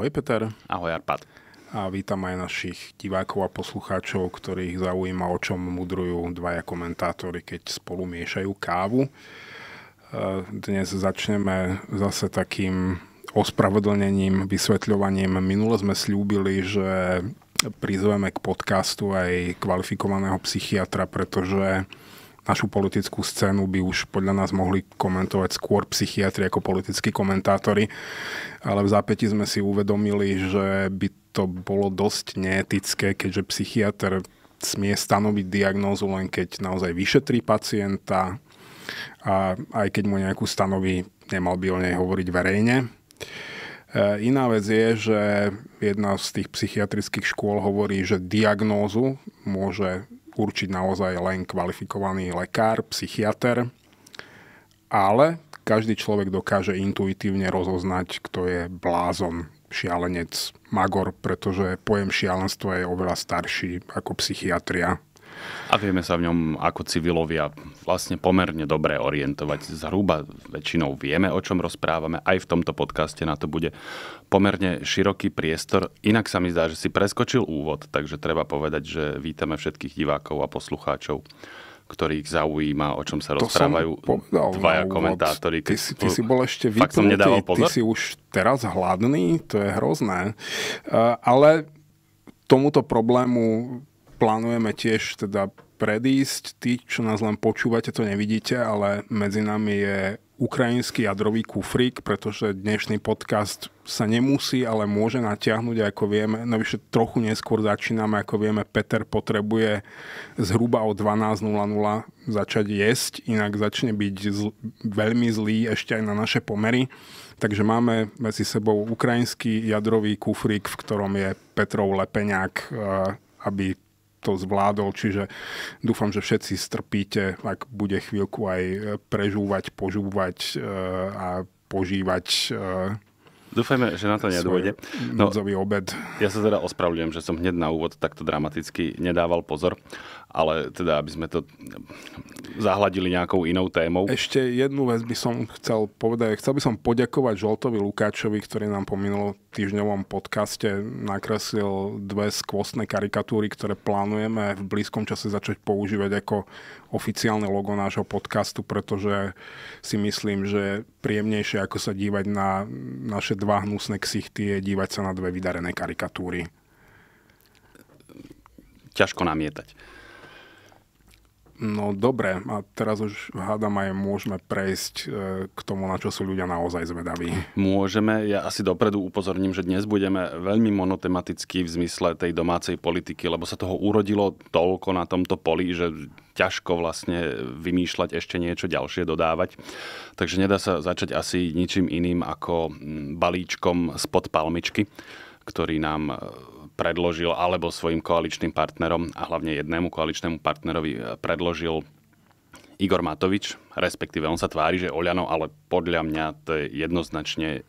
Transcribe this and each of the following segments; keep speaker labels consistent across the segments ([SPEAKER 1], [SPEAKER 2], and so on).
[SPEAKER 1] Ahoj Peter. Ahoj Arpad. A vítam aj našich divákov a poslucháčov, ktorých zaujíma, o čom mudrujú dvaja komentátori, keď spolu miešajú kávu. E, dnes začneme zase takým ospravedlnením, vysvetľovaním. Minule sme slúbili, že prizveme k podcastu aj kvalifikovaného psychiatra, pretože našu politickú scénu by už podľa nás mohli komentovať skôr psychiatri ako politickí komentátori, ale v zápäti sme si uvedomili, že by to bolo dosť neetické, keďže psychiatr smie stanoviť diagnózu len keď naozaj vyšetrí pacienta a aj keď mu nejakú stanoví, nemal by o nej hovoriť verejne. E, iná vec je, že jedna z tých psychiatrických škôl hovorí, že diagnózu môže určiť naozaj len kvalifikovaný lekár, psychiatr, ale každý človek dokáže intuitívne rozoznať, kto je blázon, šialenec, magor, pretože pojem šialenstva je oveľa starší ako psychiatria
[SPEAKER 2] a vieme sa v ňom ako civilovia vlastne pomerne dobre orientovať. Zhruba väčšinou vieme, o čom rozprávame. Aj v tomto podcaste na to bude pomerne široký priestor. Inak sa mi zdá, že si preskočil úvod, takže treba povedať, že vítame všetkých divákov a poslucháčov ktorých zaujíma, o čom sa to rozprávajú dvaja komentátori. Ty si, ty si bol ešte vypnutý, ty si už
[SPEAKER 1] teraz hladný, to je hrozné. Uh, ale tomuto problému plánujeme tiež teda predísť. Tí, čo nás len počúvate, to nevidíte, ale medzi nami je ukrajinský jadrový kufrík, pretože dnešný podcast sa nemusí, ale môže natiahnuť, ako vieme. Navyše trochu neskôr začíname, ako vieme, Peter potrebuje zhruba o 12.00 začať jesť, inak začne byť zl- veľmi zlý ešte aj na naše pomery. Takže máme medzi sebou ukrajinský jadrový kufrík, v ktorom je Petrov lepeňák, aby to zvládol, čiže dúfam, že všetci strpíte, ak bude chvíľku aj e, prežúvať, požúvať e, a požívať e,
[SPEAKER 2] Dúfajme, že na to nedôjde. No,
[SPEAKER 1] obed. Ja sa teda
[SPEAKER 2] ospravedlňujem, že som hneď na úvod takto dramaticky nedával pozor ale teda, aby sme to zahladili nejakou inou témou. Ešte
[SPEAKER 1] jednu vec by som chcel povedať. Chcel by som poďakovať Žoltovi Lukáčovi, ktorý nám po minulotýždňovom podcaste nakreslil dve skvostné karikatúry, ktoré plánujeme v blízkom čase začať používať ako oficiálne logo nášho podcastu, pretože si myslím, že príjemnejšie ako sa dívať na naše dva hnusné ksichty je dívať sa na dve vydarené karikatúry.
[SPEAKER 2] Ťažko namietať.
[SPEAKER 1] No dobre, a teraz už hádam aj môžeme prejsť e, k tomu, na čo sú ľudia naozaj zvedaví.
[SPEAKER 2] Môžeme, ja asi dopredu upozorním, že dnes budeme veľmi monotematicky v zmysle tej domácej politiky, lebo sa toho urodilo toľko na tomto poli, že ťažko vlastne vymýšľať ešte niečo ďalšie dodávať. Takže nedá sa začať asi ničím iným ako balíčkom spod palmičky ktorý nám e, predložil alebo svojim koaličným partnerom a hlavne jednému koaličnému partnerovi e, predložil Igor Matovič, respektíve on sa tvári, že Oľano, ale podľa mňa to je jednoznačne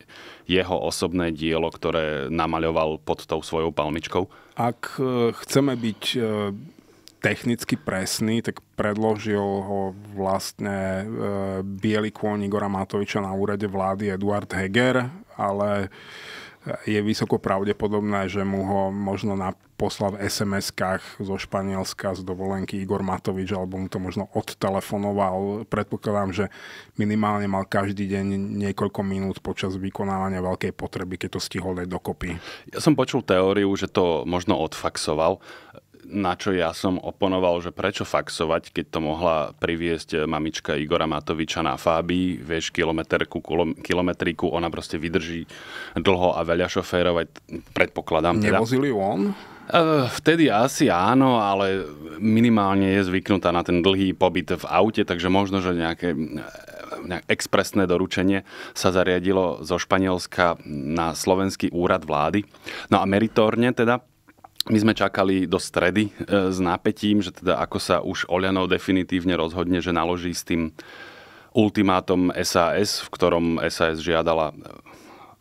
[SPEAKER 2] jeho osobné dielo, ktoré namaľoval pod tou svojou palmičkou.
[SPEAKER 1] Ak e, chceme byť e, technicky presný, tak predložil ho vlastne bielý kôň Igora Matoviča na úrade vlády Eduard Heger, ale je vysoko pravdepodobné, že mu ho možno na poslal v SMS-kách zo Španielska z dovolenky Igor Matovič, alebo mu to možno odtelefonoval. Predpokladám, že minimálne mal každý deň niekoľko minút počas vykonávania veľkej potreby, keď to stihol dať dokopy.
[SPEAKER 2] Ja som počul teóriu, že to možno odfaxoval na čo ja som oponoval, že prečo faxovať, keď to mohla priviesť eh, mamička Igora Matoviča na Fábi, vieš, kilometrku, kilometriku, ona proste vydrží dlho a veľa šoférovať, predpokladám. Teda. Nevozili on? Eh, vtedy asi áno, ale minimálne je zvyknutá na ten dlhý pobyt v aute, takže možno, že nejaké eh, nejak expresné doručenie sa zariadilo zo Španielska na slovenský úrad vlády. No a meritorne teda my sme čakali do stredy e, s napätím, že teda ako sa už Oľano definitívne rozhodne, že naloží s tým ultimátom SAS, v ktorom SAS žiadala e,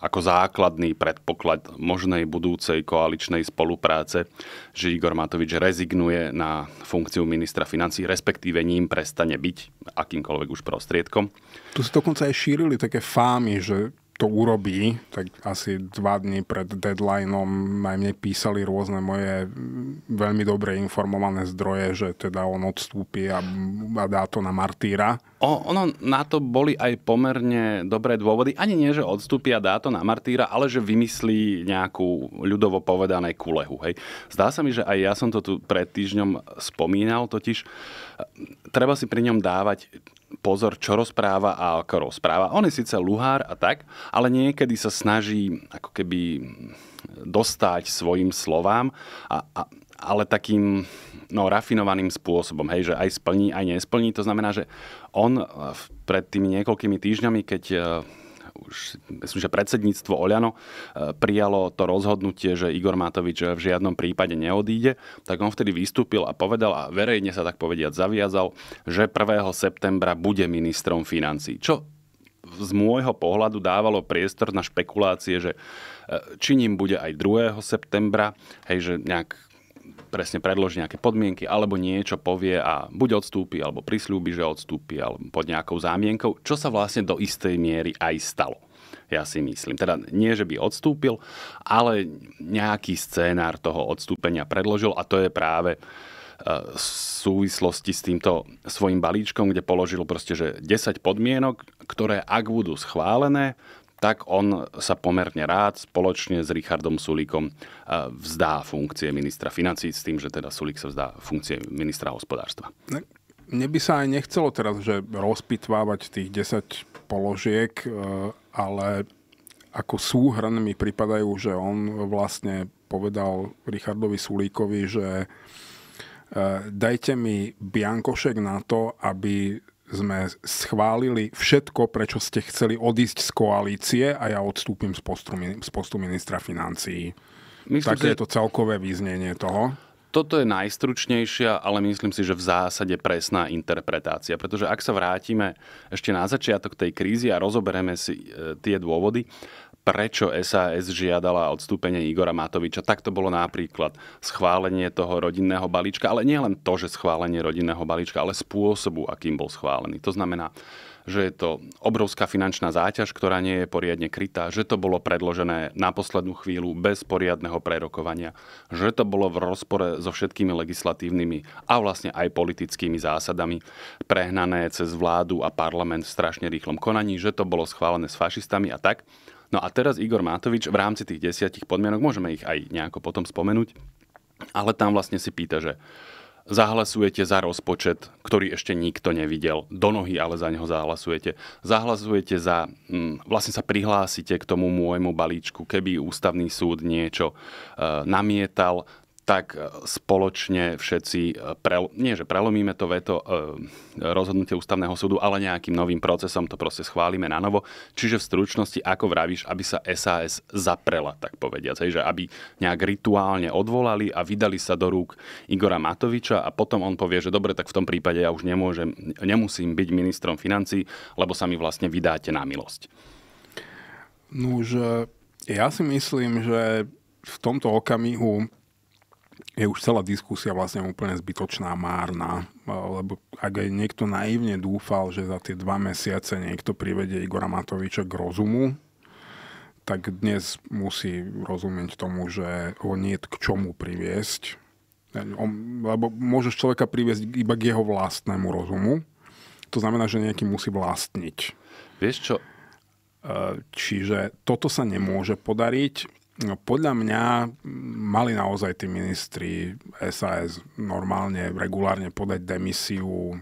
[SPEAKER 2] ako základný predpoklad možnej budúcej koaličnej spolupráce, že Igor Matovič rezignuje na funkciu ministra financí, respektíve ním prestane byť akýmkoľvek už prostriedkom.
[SPEAKER 1] Tu sa dokonca aj šírili také fámy, že to urobí, tak asi dva dní pred deadlineom najmne písali rôzne moje veľmi dobre informované zdroje, že teda on odstúpi a, a dá to na martýra.
[SPEAKER 2] O, ono na to boli aj pomerne dobré dôvody. Ani nie, že odstúpi a dá to na martýra, ale že vymyslí nejakú ľudovo povedané kulehu. Hej. Zdá sa mi, že aj ja som to tu pred týždňom spomínal, totiž e, treba si pri ňom dávať pozor, čo rozpráva a ako rozpráva. On je síce luhár a tak, ale niekedy sa snaží ako keby dostať svojim slovám, a, a, ale takým no, rafinovaným spôsobom, hej, že aj splní, aj nesplní. To znamená, že on eh, pred tými niekoľkými týždňami, keď eh, už myslím, že predsedníctvo Oliano e, prijalo to rozhodnutie, že Igor Matovič e, v žiadnom prípade neodíde, tak on vtedy vystúpil a povedal a verejne sa tak povediať zaviazal, že 1. septembra bude ministrom financí. Čo z môjho pohľadu dávalo priestor na špekulácie, že e, či ním bude aj 2. septembra, hej, že nejak presne predloží nejaké podmienky, alebo niečo povie a buď odstúpi, alebo prislúbi, že odstúpi, alebo pod nejakou zámienkou, čo sa vlastne do istej miery aj stalo. Ja si myslím. Teda nie, že by odstúpil, ale nejaký scénár toho odstúpenia predložil a to je práve e, v súvislosti s týmto svojim balíčkom, kde položil proste, že 10 podmienok, ktoré ak budú schválené, tak on sa pomerne rád spoločne s Richardom Sulíkom e, vzdá funkcie ministra financí s tým, že teda Sulík sa vzdá funkcie ministra hospodárstva.
[SPEAKER 1] Ne, mne by sa aj nechcelo teraz, že rozpitvávať tých 10 položiek, e, ale ako súhrn mi pripadajú, že on vlastne povedal Richardovi Sulíkovi, že e, dajte mi biankošek na to, aby sme schválili všetko, prečo ste chceli odísť z koalície a ja odstúpim z postu, z postu ministra financií. Myslím, Také že... je to celkové význenie toho.
[SPEAKER 2] Toto je najstručnejšia, ale myslím si, že v zásade presná interpretácia. Pretože ak sa vrátime ešte na začiatok tej krízy a rozoberieme si e, tie dôvody, prečo SAS žiadala odstúpenie Igora Matoviča. Tak to bolo napríklad schválenie toho rodinného balíčka, ale nie len to, že schválenie rodinného balíčka, ale spôsobu, akým bol schválený. To znamená, že je to obrovská finančná záťaž, ktorá nie je poriadne krytá, že to bolo predložené na poslednú chvíľu bez poriadneho prerokovania, že to bolo v rozpore so všetkými legislatívnymi a vlastne aj politickými zásadami, prehnané cez vládu a parlament v strašne rýchlom konaní, že to bolo schválené s fašistami a tak. No a teraz Igor Matovič v rámci tých desiatich podmienok, môžeme ich aj nejako potom spomenúť, ale tam vlastne si pýta, že zahlasujete za rozpočet, ktorý ešte nikto nevidel, do nohy ale za neho zahlasujete. Zahlasujete za, mm, vlastne sa prihlásite k tomu môjmu balíčku, keby ústavný súd niečo e, namietal, tak e, spoločne všetci, e, prel, nie že prelomíme to veto e, rozhodnutie ústavného súdu, ale nejakým novým procesom to proste schválime na novo. Čiže v stručnosti, ako vravíš, aby sa SAS zaprela, tak povediať. hej, že aby nejak rituálne odvolali a vydali sa do rúk Igora Matoviča a potom on povie, že dobre, tak v tom prípade ja už nemôžem, nemusím byť ministrom financí, lebo sa mi vlastne vydáte na milosť.
[SPEAKER 1] No že ja si myslím, že v tomto okamihu je už celá diskusia vlastne úplne zbytočná, márna, e, lebo ak aj niekto naivne dúfal, že za tie dva mesiace niekto privedie Igora Matoviča k rozumu, tak dnes musí rozumieť tomu, že ho nie k čomu priviesť, lebo môžeš človeka priviesť iba k jeho vlastnému rozumu. To znamená, že nejaký musí vlastniť. Vieš čo? E, čiže toto sa nemôže podariť No, podľa mňa mali naozaj tí ministri SAS normálne, regulárne podať demisiu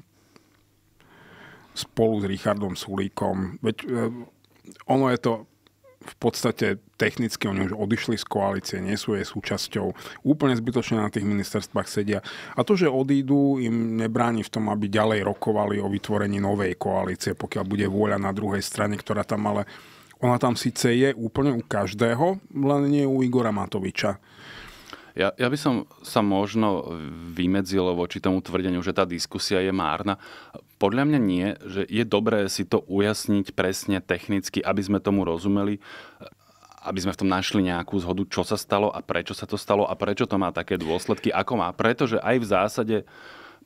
[SPEAKER 1] spolu s Richardom Sulíkom. Veď e, ono je to v podstate technicky oni už odišli z koalície, nie sú jej súčasťou. Úplne zbytočne na tých ministerstvách sedia. A to, že odídu, im nebráni v tom, aby ďalej rokovali o vytvorení novej koalície, pokiaľ bude vôľa na druhej strane, ktorá tam ale ona tam síce je úplne u každého, len nie u Igora Matoviča. Ja,
[SPEAKER 2] ja by som sa možno vymedzil voči tomu tvrdeniu, že tá diskusia je márna. Podľa mňa nie, že je dobré si to ujasniť presne technicky, aby sme tomu rozumeli aby sme v tom našli nejakú zhodu, čo sa stalo a prečo sa to stalo a prečo to má také dôsledky, ako má. Pretože aj v zásade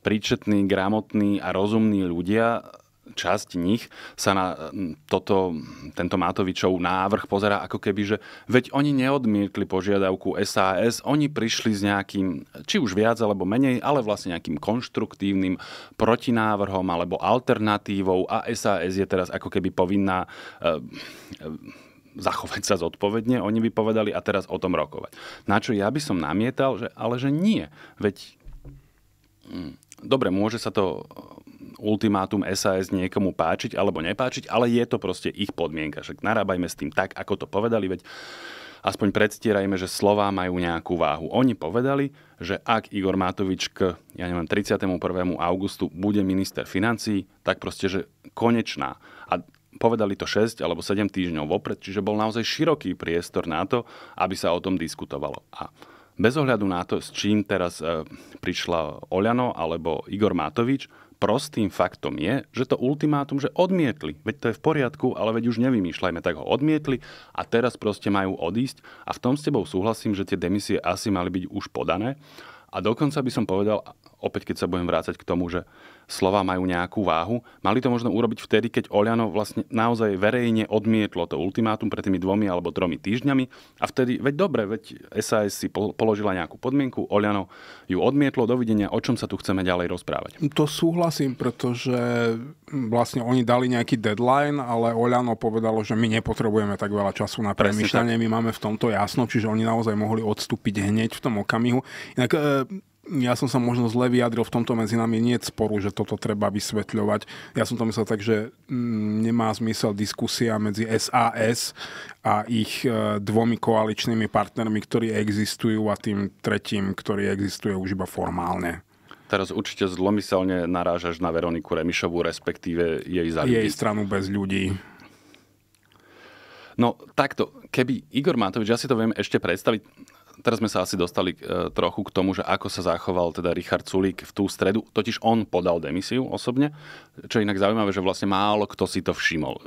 [SPEAKER 2] príčetní, gramotní a rozumní ľudia časť nich sa na toto, tento Matovičov návrh pozera ako keby, že veď oni neodmietli požiadavku SAS, oni prišli s nejakým, či už viac alebo menej, ale vlastne nejakým konštruktívnym protinávrhom alebo alternatívou a SAS je teraz ako keby povinná e, e, zachovať sa zodpovedne, oni by povedali a teraz o tom rokovať. Na čo ja by som namietal, že, ale že nie. Veď hm, dobre, môže sa to ultimátum SAS niekomu páčiť alebo nepáčiť, ale je to proste ich podmienka. Však narábajme s tým tak, ako to povedali, veď aspoň predstierajme, že slová majú nejakú váhu. Oni povedali, že ak Igor Matovič k, ja neviem, 31. augustu bude minister financií, tak proste, že konečná. A povedali to 6 alebo 7 týždňov vopred, čiže bol naozaj široký priestor na to, aby sa o tom diskutovalo. A bez ohľadu na to, s čím teraz e, prišla Oľano alebo Igor Matovič, Prostým faktom je, že to ultimátum, že odmietli, veď to je v poriadku, ale veď už nevymýšľajme, tak ho odmietli a teraz proste majú odísť a v tom s tebou súhlasím, že tie demisie asi mali byť už podané a dokonca by som povedal, opäť keď sa budem vrácať k tomu, že slova majú nejakú váhu. Mali to možno urobiť vtedy, keď Oľano vlastne naozaj verejne odmietlo to ultimátum pred tými dvomi alebo tromi týždňami a vtedy, veď dobre, veď SAS si položila nejakú podmienku, Oľano ju odmietlo, dovidenia, o čom sa tu chceme ďalej rozprávať.
[SPEAKER 1] To súhlasím, pretože hm, vlastne oni dali nejaký deadline, ale Oľano povedalo, že my nepotrebujeme tak veľa času na premýšľanie. my máme v tomto jasno, čiže oni naozaj mohli odstúpiť hneď v tom okamihu. Inak e- ja som sa možno zle vyjadril v tomto medzi nami, nie je sporu, že toto treba vysvetľovať. Ja som to myslel tak, že mm, nemá zmysel diskusia medzi SAS a ich e, dvomi koaličnými partnermi, ktorí existujú a tým tretím, ktorý existuje už iba formálne.
[SPEAKER 2] Teraz určite zlomyselne narážaš na Veroniku Remišovú, respektíve jej za Jej stranu
[SPEAKER 1] bez ľudí.
[SPEAKER 2] No takto, keby Igor Matovič, ja si to viem ešte predstaviť, teraz sme sa asi dostali e, trochu k tomu, že ako sa zachoval teda Richard Sulík v tú stredu. Totiž on podal demisiu osobne, čo je inak zaujímavé, že vlastne málo kto si to všimol. E,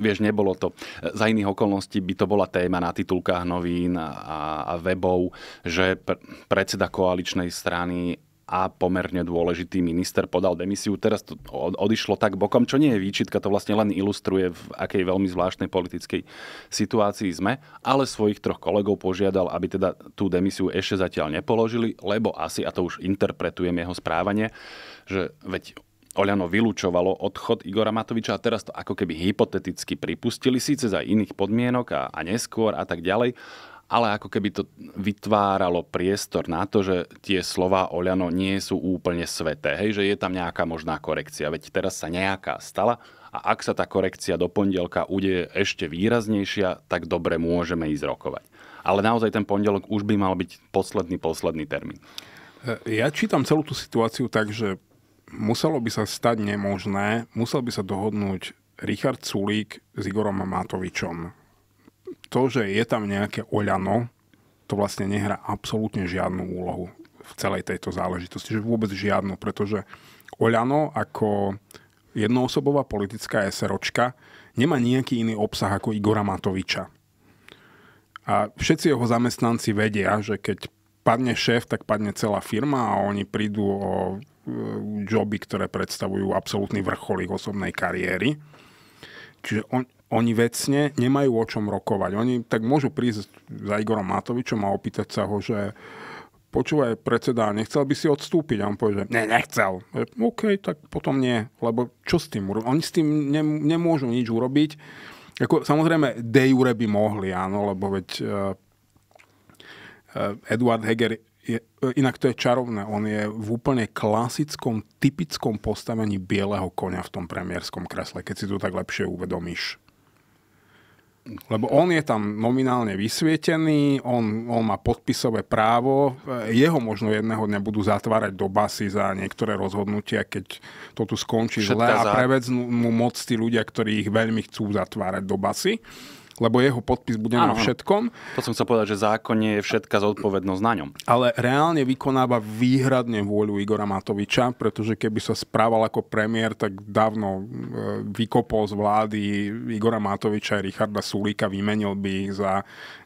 [SPEAKER 2] vieš, nebolo to. E, za iných okolností by to bola téma na titulkách novín a, a webov, že pr- predseda koaličnej strany a pomerne dôležitý minister podal demisiu. Teraz to odišlo tak bokom, čo nie je výčitka, to vlastne len ilustruje, v akej veľmi zvláštnej politickej situácii sme, ale svojich troch kolegov požiadal, aby teda tú demisiu ešte zatiaľ nepoložili, lebo asi, a to už interpretujem jeho správanie, že veď Oľano vylúčovalo odchod Igora Matoviča a teraz to ako keby hypoteticky pripustili, síce za iných podmienok a, a neskôr a tak ďalej, ale ako keby to vytváralo priestor na to, že tie slova Oľano nie sú úplne sveté, hej, že je tam nejaká možná korekcia. Veď teraz sa nejaká stala a ak sa tá korekcia do pondelka udeje ešte výraznejšia, tak dobre môžeme ísť rokovať. Ale naozaj ten pondelok už by mal byť posledný,
[SPEAKER 1] posledný termín. Ja čítam celú tú situáciu tak, že muselo by sa stať nemožné, musel by sa dohodnúť Richard Sulík s Igorom Matovičom to, že je tam nejaké oľano, to vlastne nehrá absolútne žiadnu úlohu v celej tejto záležitosti, že vôbec žiadnu, pretože Oľano ako jednoosobová politická SROčka nemá nejaký iný obsah ako Igora Matoviča. A všetci jeho zamestnanci vedia, že keď padne šéf, tak padne celá firma a oni prídu o e, joby, ktoré predstavujú absolútny vrchol ich osobnej kariéry. Čiže on, oni vecne nemajú o čom rokovať. Oni tak môžu prísť za Igorom Matovičom a opýtať sa ho, že počúvaj predseda, nechcel by si odstúpiť. A on povie, že ne, nechcel. Je, OK, tak potom nie, lebo čo s tým Oni s tým ne, nemôžu nič urobiť. Ako, samozrejme, de jure by mohli, áno, lebo veď uh, uh, Eduard Heger je, inak to je čarovné, on je v úplne klasickom, typickom postavení bieleho konia v tom premiérskom kresle, keď si to tak lepšie uvedomíš. Lebo on je tam nominálne vysvietený, on, on má podpisové právo, jeho možno jedného dňa budú zatvárať do basy za niektoré rozhodnutia, keď to tu skončí zle a prevedznú mu moc tí ľudia, ktorí ich veľmi chcú zatvárať do basy lebo jeho podpis bude na všetkom. To som chcel povedať, že nie je všetka zodpovednosť na ňom. Ale reálne vykonáva výhradne vôľu Igora Matoviča, pretože keby sa správal ako premiér, tak dávno e, vykopol z vlády Igora Matoviča a Richarda Sulíka, vymenil by ich za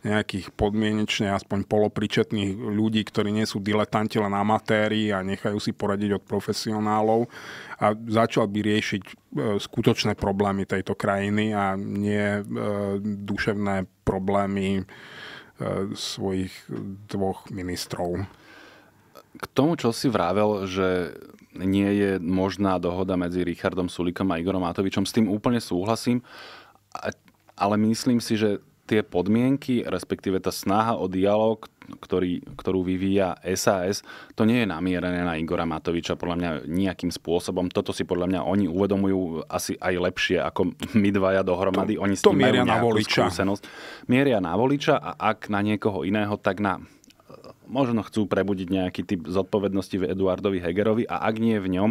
[SPEAKER 1] nejakých podmienečne aspoň polopričetných ľudí, ktorí nie sú diletanti, len amatéri a nechajú si poradiť od profesionálov a začal by riešiť e, skutočné problémy tejto krajiny a nie e, duševné problémy e, svojich dvoch ministrov.
[SPEAKER 2] K tomu, čo si vravel, že nie je možná dohoda medzi Richardom Sulikom a Igorom Matovičom, s tým úplne súhlasím, ale myslím si, že tie podmienky, respektíve tá snaha o dialog, ktorý, ktorú vyvíja SAS, to nie je namierené na Igora Matoviča podľa mňa nejakým spôsobom. Toto si podľa mňa oni uvedomujú asi aj lepšie ako my dvaja dohromady. To, oni to mieria na voliča. Skúsenosť. Mieria na voliča a ak na niekoho iného, tak na možno chcú prebudiť nejaký typ zodpovednosti v Eduardovi Hegerovi a ak nie v ňom,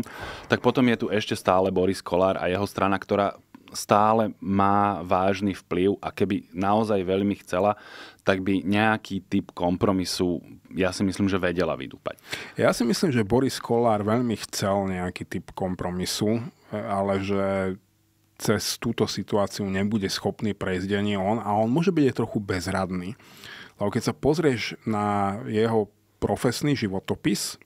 [SPEAKER 2] tak potom je tu ešte stále Boris Kolár a jeho strana, ktorá stále má vážny vplyv a keby naozaj veľmi chcela, tak by nejaký typ kompromisu, ja si myslím, že vedela vydúpať.
[SPEAKER 1] Ja si myslím, že Boris Kolár veľmi chcel nejaký typ kompromisu, ale že cez túto situáciu nebude schopný prejsť ani on a on môže byť aj trochu bezradný. Lebo keď sa pozrieš na jeho profesný životopis,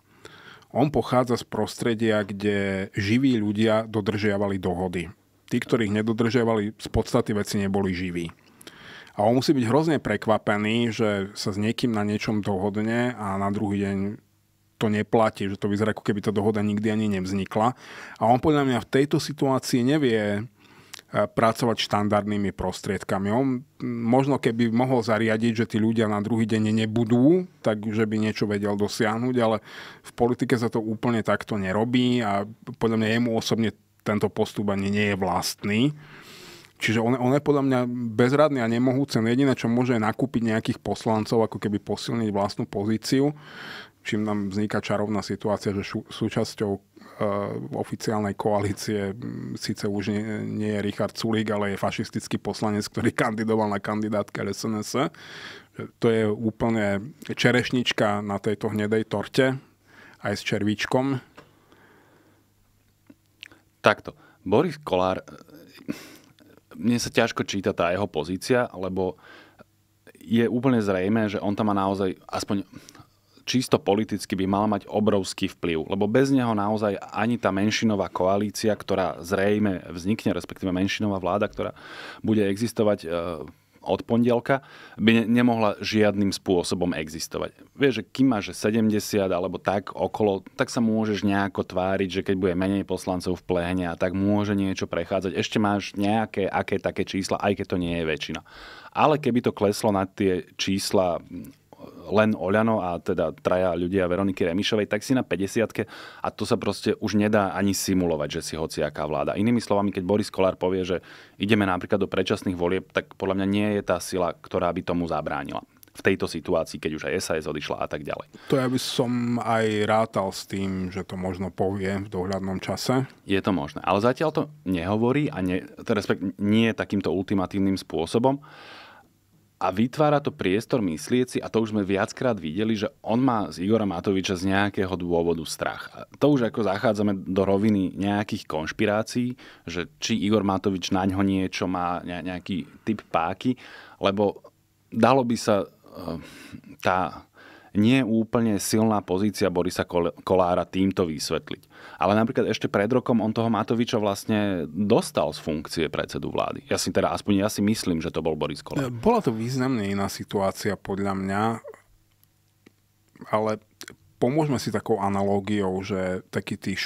[SPEAKER 1] on pochádza z prostredia, kde živí ľudia dodržiavali dohody. Tí, ktorých nedodržiavali, z podstaty veci neboli živí. A on musí byť hrozne prekvapený, že sa s niekým na niečom dohodne a na druhý deň to neplatí, že to vyzerá, ako keby tá dohoda nikdy ani nevznikla. A on podľa mňa v tejto situácii nevie e, pracovať štandardnými prostriedkami. On možno keby mohol zariadiť, že tí ľudia na druhý deň nebudú, takže by niečo vedel dosiahnuť, ale v politike sa to úplne takto nerobí a podľa mňa jemu osobne tento postup ani nie je vlastný. Čiže on, on je podľa mňa bezradný a nemohúce. Jediné, čo môže je nakúpiť nejakých poslancov, ako keby posilniť vlastnú pozíciu, čím nám vzniká čarovná situácia, že šu, súčasťou uh, oficiálnej koalície síce už nie, nie je Richard Sulík, ale je fašistický poslanec, ktorý kandidoval na kandidátke SNS. To je úplne čerešnička na tejto hnedej torte aj s červíčkom,
[SPEAKER 2] Takto. Boris Kolár, e, mne sa ťažko číta tá jeho pozícia, lebo je úplne zrejme, že on tam má naozaj, aspoň čisto politicky by mal mať obrovský vplyv, lebo bez neho naozaj ani tá menšinová koalícia, ktorá zrejme vznikne, respektíve menšinová vláda, ktorá bude existovať e, od pondelka, by nemohla žiadnym spôsobom existovať. Vieš, že kým máš 70 alebo tak okolo, tak sa môžeš nejako tváriť, že keď bude menej poslancov v plehne a tak môže niečo prechádzať. Ešte máš nejaké aké také čísla, aj keď to nie je väčšina. Ale keby to kleslo na tie čísla len Oľano a teda traja ľudia Veroniky Remišovej, tak si na 50 a to sa proste už nedá ani simulovať, že si hociaká vláda. Inými slovami, keď Boris Kolár povie, že ideme napríklad do predčasných volieb, tak podľa mňa nie je tá sila, ktorá by tomu zabránila v tejto situácii, keď už aj SAS odišla a tak ďalej.
[SPEAKER 1] To ja by som aj rátal s tým, že to možno povie v dohľadnom čase.
[SPEAKER 2] Je to možné, ale zatiaľ to nehovorí a ne, respekt, nie takýmto ultimatívnym spôsobom a vytvára to priestor myslieť si, a to už sme viackrát videli, že on má z Igora Matoviča z nejakého dôvodu strach. A to už ako zachádzame do roviny nejakých konšpirácií, že či Igor Matovič na ňo niečo má, nejaký typ páky, lebo dalo by sa eh, tá nie je úplne silná pozícia Borisa Kolára týmto vysvetliť. Ale napríklad ešte pred rokom on toho Matoviča vlastne dostal z funkcie predsedu vlády. Ja si teda, aspoň ja si myslím, že to bol Boris
[SPEAKER 1] Kolár. E, bola to významne iná situácia podľa mňa, ale pomôžme si takou analógiou, že takí tí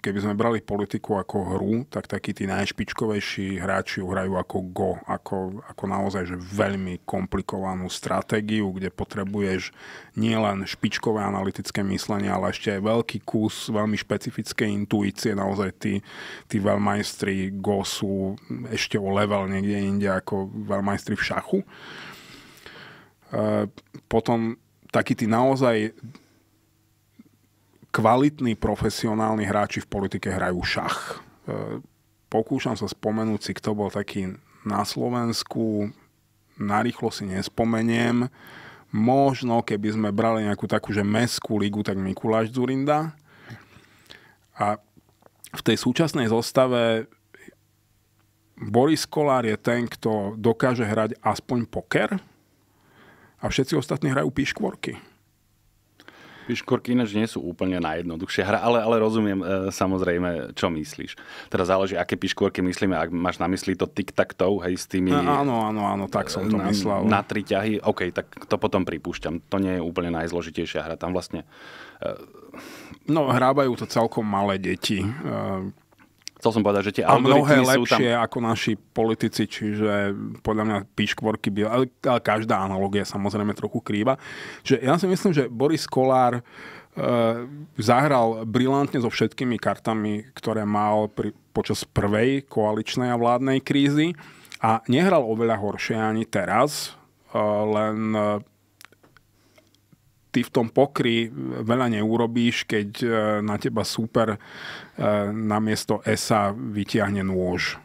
[SPEAKER 1] keby sme brali politiku ako hru, tak takí tí najšpičkovejší hráči hrajú ako go, ako, ako naozaj že veľmi komplikovanú stratégiu, kde potrebuješ nielen špičkové analytické myslenie, ale ešte aj veľký kus veľmi špecifické intuície. Naozaj tí, tí veľmajstri go sú ešte o level niekde inde ako veľmajstri v šachu. E, potom takí tí naozaj kvalitní profesionálni hráči v politike hrajú šach. E, pokúšam sa spomenúť si, kto bol taký na Slovensku. Narýchlo si nespomeniem. Možno, keby sme brali nejakú takú, že meskú ligu, tak Mikuláš Zurinda. A v tej súčasnej zostave Boris Kolár je ten, kto dokáže hrať aspoň poker a všetci ostatní hrajú piškvorky.
[SPEAKER 2] Piškorky ináč nie sú úplne najjednoduchšia hra, ale, ale rozumiem e, samozrejme, čo myslíš. Teda záleží, aké piškorky myslíme. Ak máš na mysli to tik tak tou hej, s tými... A, áno,
[SPEAKER 1] áno, áno, tak som e, to na, myslel. Na
[SPEAKER 2] tri ťahy, OK, tak to potom pripúšťam. To nie je úplne najzložitejšia
[SPEAKER 1] hra. Tam vlastne... E... No, hrábajú to celkom malé deti. E Chcel som povedať, že tie a algoritmy mnohé sú lepšie tam... ako naši politici, čiže podľa mňa píškvorky by... Ale, ale každá analogia samozrejme trochu krýva. Že ja si myslím, že Boris Kolár e, zahral brilantne so všetkými kartami, ktoré mal pri, počas prvej koaličnej a vládnej krízy a nehral oveľa horšie ani teraz, e, len e, ty v tom pokry veľa neurobíš, keď e, na teba super e, na miesto esa vytiahne nôž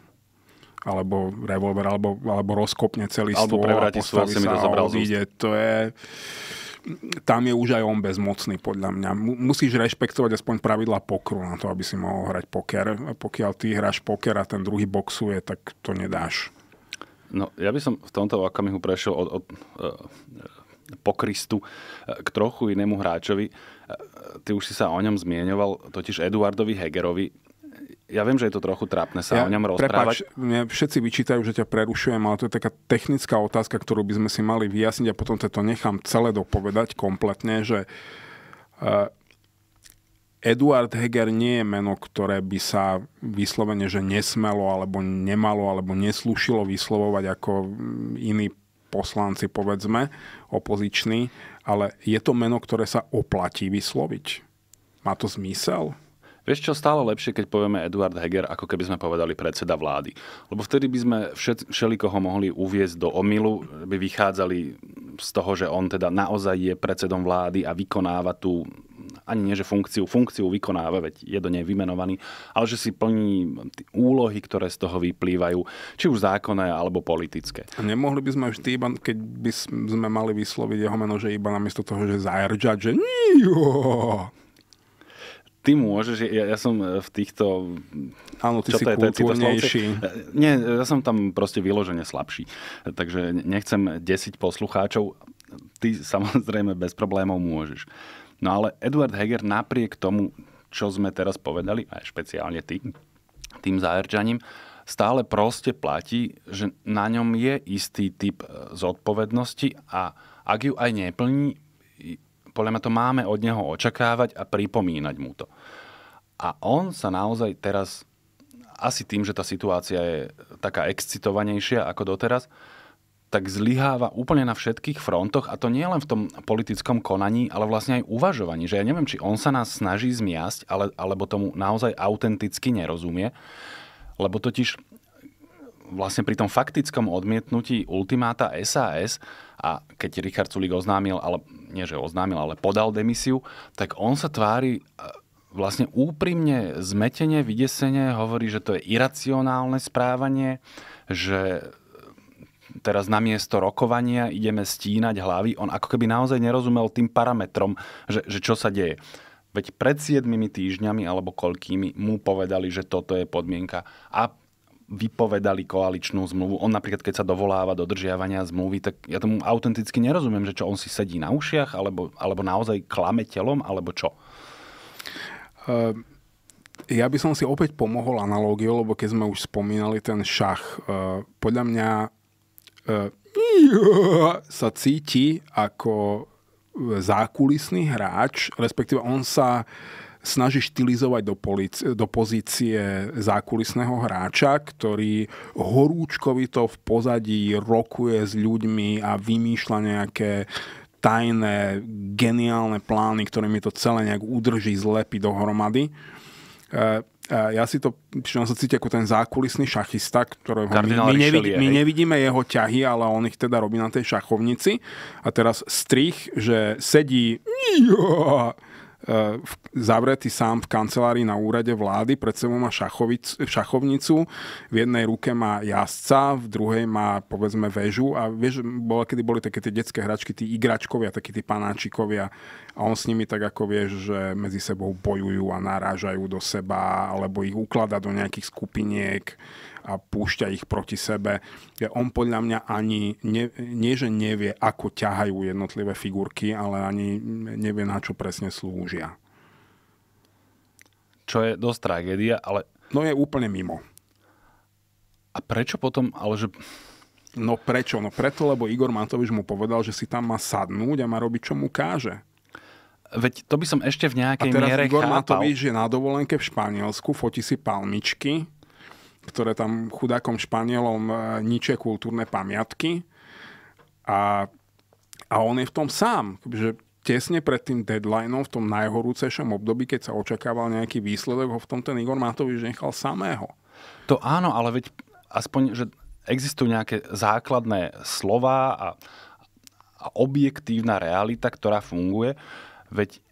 [SPEAKER 1] alebo revolver, alebo, alebo rozkopne celý alebo stôl a postaví stôl, sa a odíde. To je tam je už aj on bezmocný, podľa mňa. Musíš rešpektovať aspoň pravidla pokru na to, aby si mohol hrať poker. A pokiaľ ty hráš poker a ten druhý boxuje, tak to nedáš. No, ja by
[SPEAKER 2] som v tomto okamihu prešiel od, od, e, po Kristu e, k trochu inému hráčovi. E, ty už si sa o ňom zmieňoval, totiž Eduardovi Hegerovi. Ja viem, že je to trochu trápne sa ja, o ňom rozprávať.
[SPEAKER 1] Prepáč, mne všetci vyčítajú, že ťa prerušujem, ale to je taká technická otázka, ktorú by sme si mali vyjasniť a potom to nechám celé dopovedať kompletne, že e, Eduard Heger nie je meno, ktoré by sa vyslovene, že nesmelo, alebo nemalo, alebo neslúšilo vyslovovať ako mm, iný poslanci, povedzme, opoziční, ale je to meno, ktoré sa oplatí vysloviť. Má to zmysel? Vieš čo, stále
[SPEAKER 2] lepšie, keď povieme Eduard Heger, ako keby sme povedali predseda vlády. Lebo vtedy by sme všet, všelikoho mohli uviezť do omilu, by vychádzali z toho, že on teda naozaj je predsedom vlády a vykonáva tú ani nie, že funkciu, funkciu vykonáva, veď je do nej vymenovaný, ale že si plní úlohy, ktoré z toho vyplývajú, či už zákonné alebo politické. A
[SPEAKER 1] nemohli by sme už iba, keď by sme mali vysloviť jeho meno, že iba namiesto toho, že zajerčať, že nie. Ty môžeš, ja, ja som e, v týchto...
[SPEAKER 2] Áno, ty čo si to je, kultúrnejší. E, nie, ja som tam proste vyložene slabší. E, takže nechcem desiť poslucháčov. Ty samozrejme bez problémov môžeš. No ale Edward Heger napriek tomu, čo sme teraz povedali, aj špeciálne ty, tým, tým zaerčaním, stále proste platí, že na ňom je istý typ e, zodpovednosti a ak ju aj neplní, podľa mňa to máme od neho očakávať a pripomínať mu to. A on sa naozaj teraz, asi tým, že tá situácia je taká excitovanejšia ako doteraz, tak zlyháva úplne na všetkých frontoch a to nie len v tom politickom konaní, ale vlastne aj uvažovaní. Že ja neviem, či on sa nás snaží zmiasť, ale, alebo tomu naozaj autenticky nerozumie. Lebo totiž vlastne pri tom faktickom odmietnutí ultimáta SAS a keď Richard Sulik oznámil, ale nie že oznámil, ale podal demisiu, tak on sa tvári e, vlastne úprimne zmetenie, vydesenie, hovorí, že to je iracionálne správanie, že teraz na miesto rokovania ideme stínať hlavy. On ako keby naozaj nerozumel tým parametrom, že, že čo sa deje. Veď pred 7 týždňami alebo koľkými mu povedali, že toto je podmienka a vypovedali koaličnú zmluvu. On napríklad, keď sa dovoláva dodržiavania zmluvy, tak ja tomu autenticky nerozumiem, že čo on si sedí na ušiach, alebo, alebo naozaj klame telom, alebo čo?
[SPEAKER 1] Um. Ja by som si opäť pomohol analógiou, lebo keď sme už spomínali ten šach, ehm, podľa mňa sa cíti ako zákulisný hráč, respektíve on sa snaží štilizovať do, polic- do pozície zákulisného hráča, ktorý horúčkovito v pozadí rokuje s ľuďmi a vymýšľa nejaké tajné, geniálne plány, ktorými to celé nejak udrží, zlepí dohromady. Eh, ja si to, čo sa cíti ako ten zákulisný šachista, ktorého my, my, nevid, my nevidíme jeho ťahy, ale on ich teda robí na tej šachovnici. A teraz strich, že sedí eh, zavretý sám v kancelárii na úrade vlády, pred sebou má šachovic, šachovnicu, v jednej ruke má jazdca, v druhej má povedzme väžu a vieš, bola, kedy boli také tie detské hračky, tí igračkovia, takí tí panáčikovia, a on s nimi tak ako vieš, že medzi sebou bojujú a narážajú do seba alebo ich uklada do nejakých skupiniek a púšťa ich proti sebe. On podľa mňa ani, ne, nie že nevie, ako ťahajú jednotlivé figurky, ale ani nevie, na čo presne slúžia.
[SPEAKER 2] Čo je dosť tragédia, ale...
[SPEAKER 1] No je úplne mimo. A prečo potom, ale že... No prečo? No preto, lebo Igor Matovič mu povedal, že si tam má sadnúť a má robiť, čo mu káže.
[SPEAKER 2] Veď to by som ešte v nejakej miere A teraz Igor chápal. Matovič
[SPEAKER 1] je na dovolenke v Španielsku, fotí si palmičky, ktoré tam chudákom Španielom e, ničia kultúrne pamiatky. A, a on je v tom sám. Že tesne pred tým deadlineom, v tom najhorúcejšom období, keď sa očakával nejaký výsledok, ho v tom ten Igor Matovič nechal samého. To áno, ale veď aspoň, že existujú nejaké základné
[SPEAKER 2] slova a, a objektívna realita, ktorá funguje Veď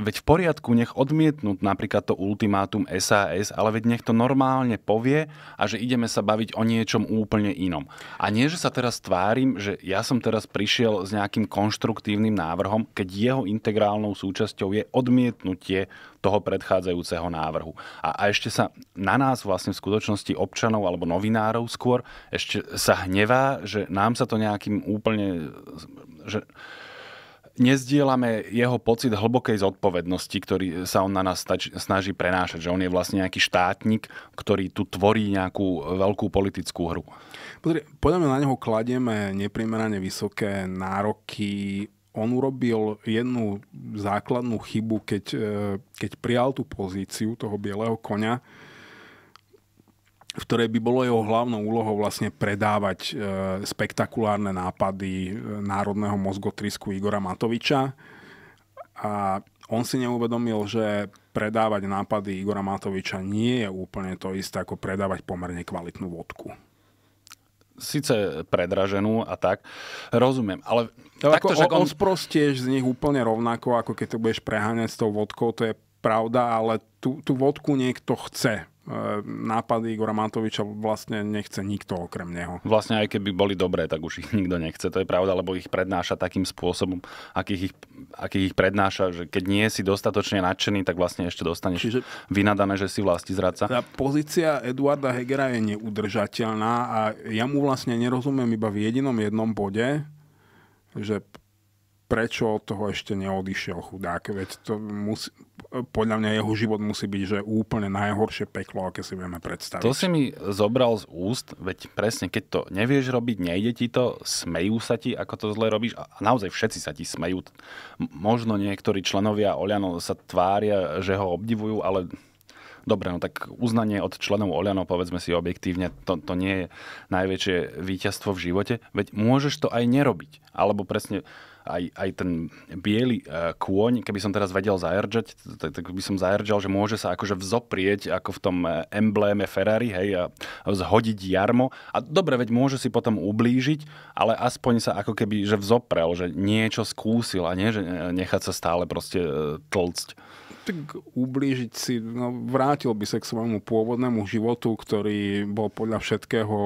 [SPEAKER 2] veď v poriadku, nech odmietnúť napríklad to ultimátum SAS, ale veď nech to normálne povie a že ideme sa baviť o niečom úplne inom. A nie, že sa teraz tvárim, že ja som teraz prišiel s nejakým konštruktívnym návrhom, keď jeho integrálnou súčasťou je odmietnutie toho predchádzajúceho návrhu. A, a ešte sa na nás vlastne v skutočnosti občanov alebo novinárov skôr ešte sa hnevá, že nám sa to nejakým úplne... Že, nezdielame jeho pocit hlbokej zodpovednosti, ktorý sa on na nás snaží prenášať, že on je vlastne nejaký štátnik, ktorý tu tvorí nejakú veľkú politickú hru.
[SPEAKER 1] Podľa, podľa mňa na neho kladieme neprimerane vysoké nároky. On urobil jednu základnú chybu, keď, eh, keď prijal tú pozíciu toho bieleho konia, v ktorej by bolo jeho hlavnou úlohou vlastne predávať e, spektakulárne nápady e, národného mozgotrisku Igora Matoviča. A on si neuvedomil, že predávať nápady Igora Matoviča nie je úplne to isté, ako predávať pomerne kvalitnú vodku
[SPEAKER 2] Sice predraženú a tak, rozumiem, ale... ale takto, ako, on
[SPEAKER 1] sprostieš z nich úplne rovnako, ako keď to budeš preháňať s tou vodkou, to je pravda, ale tú, tú vodku niekto chce Ehm, nápady Igora Matoviča vlastne nechce nikto okrem neho.
[SPEAKER 2] Vlastne aj keby boli dobré, tak už ich nikto nechce, to je pravda, lebo ich prednáša takým spôsobom, akých ich, akých ich prednáša, že keď nie si dostatočne nadšený, tak vlastne ešte dostaneš Čiže, vynadané, že si vlasti zradca. Tá
[SPEAKER 1] pozícia Eduarda Hegera je neudržateľná a ja mu vlastne nerozumiem iba v jedinom jednom bode, že prečo od toho ešte neodišiel chudák. Veď to musí, podľa mňa jeho život musí byť že úplne najhoršie peklo, aké si vieme predstaviť. To si
[SPEAKER 2] mi zobral z úst, veď presne, keď to nevieš robiť, nejde ti to, smejú sa ti, ako to zle robíš a naozaj všetci sa ti smejú. Možno niektorí členovia Oliano sa tvária, že ho obdivujú, ale Dobre, no tak uznanie od členov Oliano, povedzme si objektívne, to, to nie je najväčšie víťazstvo v živote, veď môžeš to aj nerobiť. Alebo presne aj, aj ten biely uh, kôň, keby som teraz vedel zajerdžať, tak, tak by som zajerdžal, že môže sa akože vzoprieť ako v tom e, embléme Ferrari, hej, a zhodiť jarmo. A dobre, veď môže si potom ublížiť, ale aspoň sa ako keby, že vzoprel, že niečo skúsil a nie, že e, nechať sa stále
[SPEAKER 1] proste tlcť. Tak ublížiť si, no, vrátil by sa k svojmu pôvodnému životu, ktorý bol podľa všetkého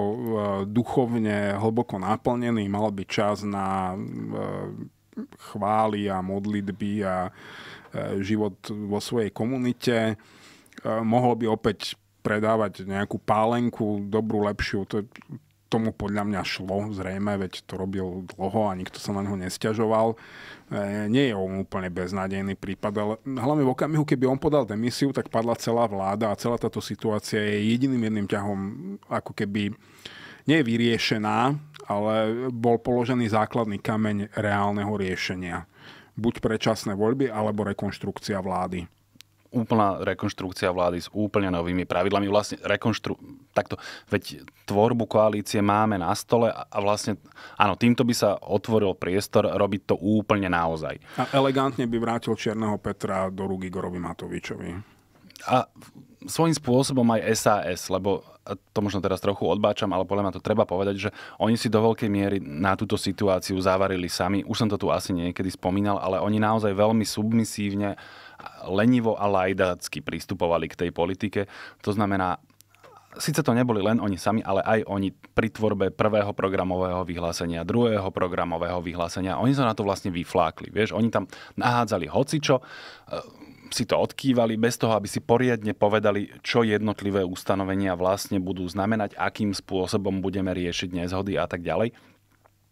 [SPEAKER 1] duchovne hlboko naplnený, mal by čas na chvály a modlitby a e, život vo svojej komunite. E, mohol by opäť predávať nejakú pálenku, dobrú, lepšiu. To, tomu podľa mňa šlo, zrejme, veď to robil dlho a nikto sa na neho nestiažoval. E, nie je on úplne beznádejný prípad, ale hlavne v okamihu, keby on podal demisiu, tak padla celá vláda a celá táto situácia je jediným jedným ťahom ako keby nie je vyriešená, ale bol položený základný kameň reálneho riešenia. Buď predčasné voľby, alebo rekonštrukcia vlády
[SPEAKER 2] úplná rekonštrukcia vlády s úplne novými pravidlami. Vlastne rekonštru... Takto, veď tvorbu koalície máme na stole a vlastne, áno, týmto by sa otvoril priestor robiť to úplne naozaj.
[SPEAKER 1] A elegantne by vrátil černého Petra do rúk Igorovi Matovičovi.
[SPEAKER 2] A svojím spôsobom aj SAS, lebo to možno teraz trochu odbáčam, ale podľa mňa to treba povedať, že oni si do veľkej miery na túto situáciu zavarili sami. Už som to tu asi niekedy spomínal, ale oni naozaj veľmi submisívne, lenivo a lajdácky pristupovali k tej politike. To znamená, Sice to neboli len oni sami, ale aj oni pri tvorbe prvého programového vyhlásenia, druhého programového vyhlásenia, oni sa na to vlastne vyflákli. Vieš, oni tam nahádzali hocičo, si to odkývali bez toho, aby si poriadne povedali, čo jednotlivé ustanovenia vlastne budú znamenať, akým spôsobom budeme riešiť nezhody a tak ďalej.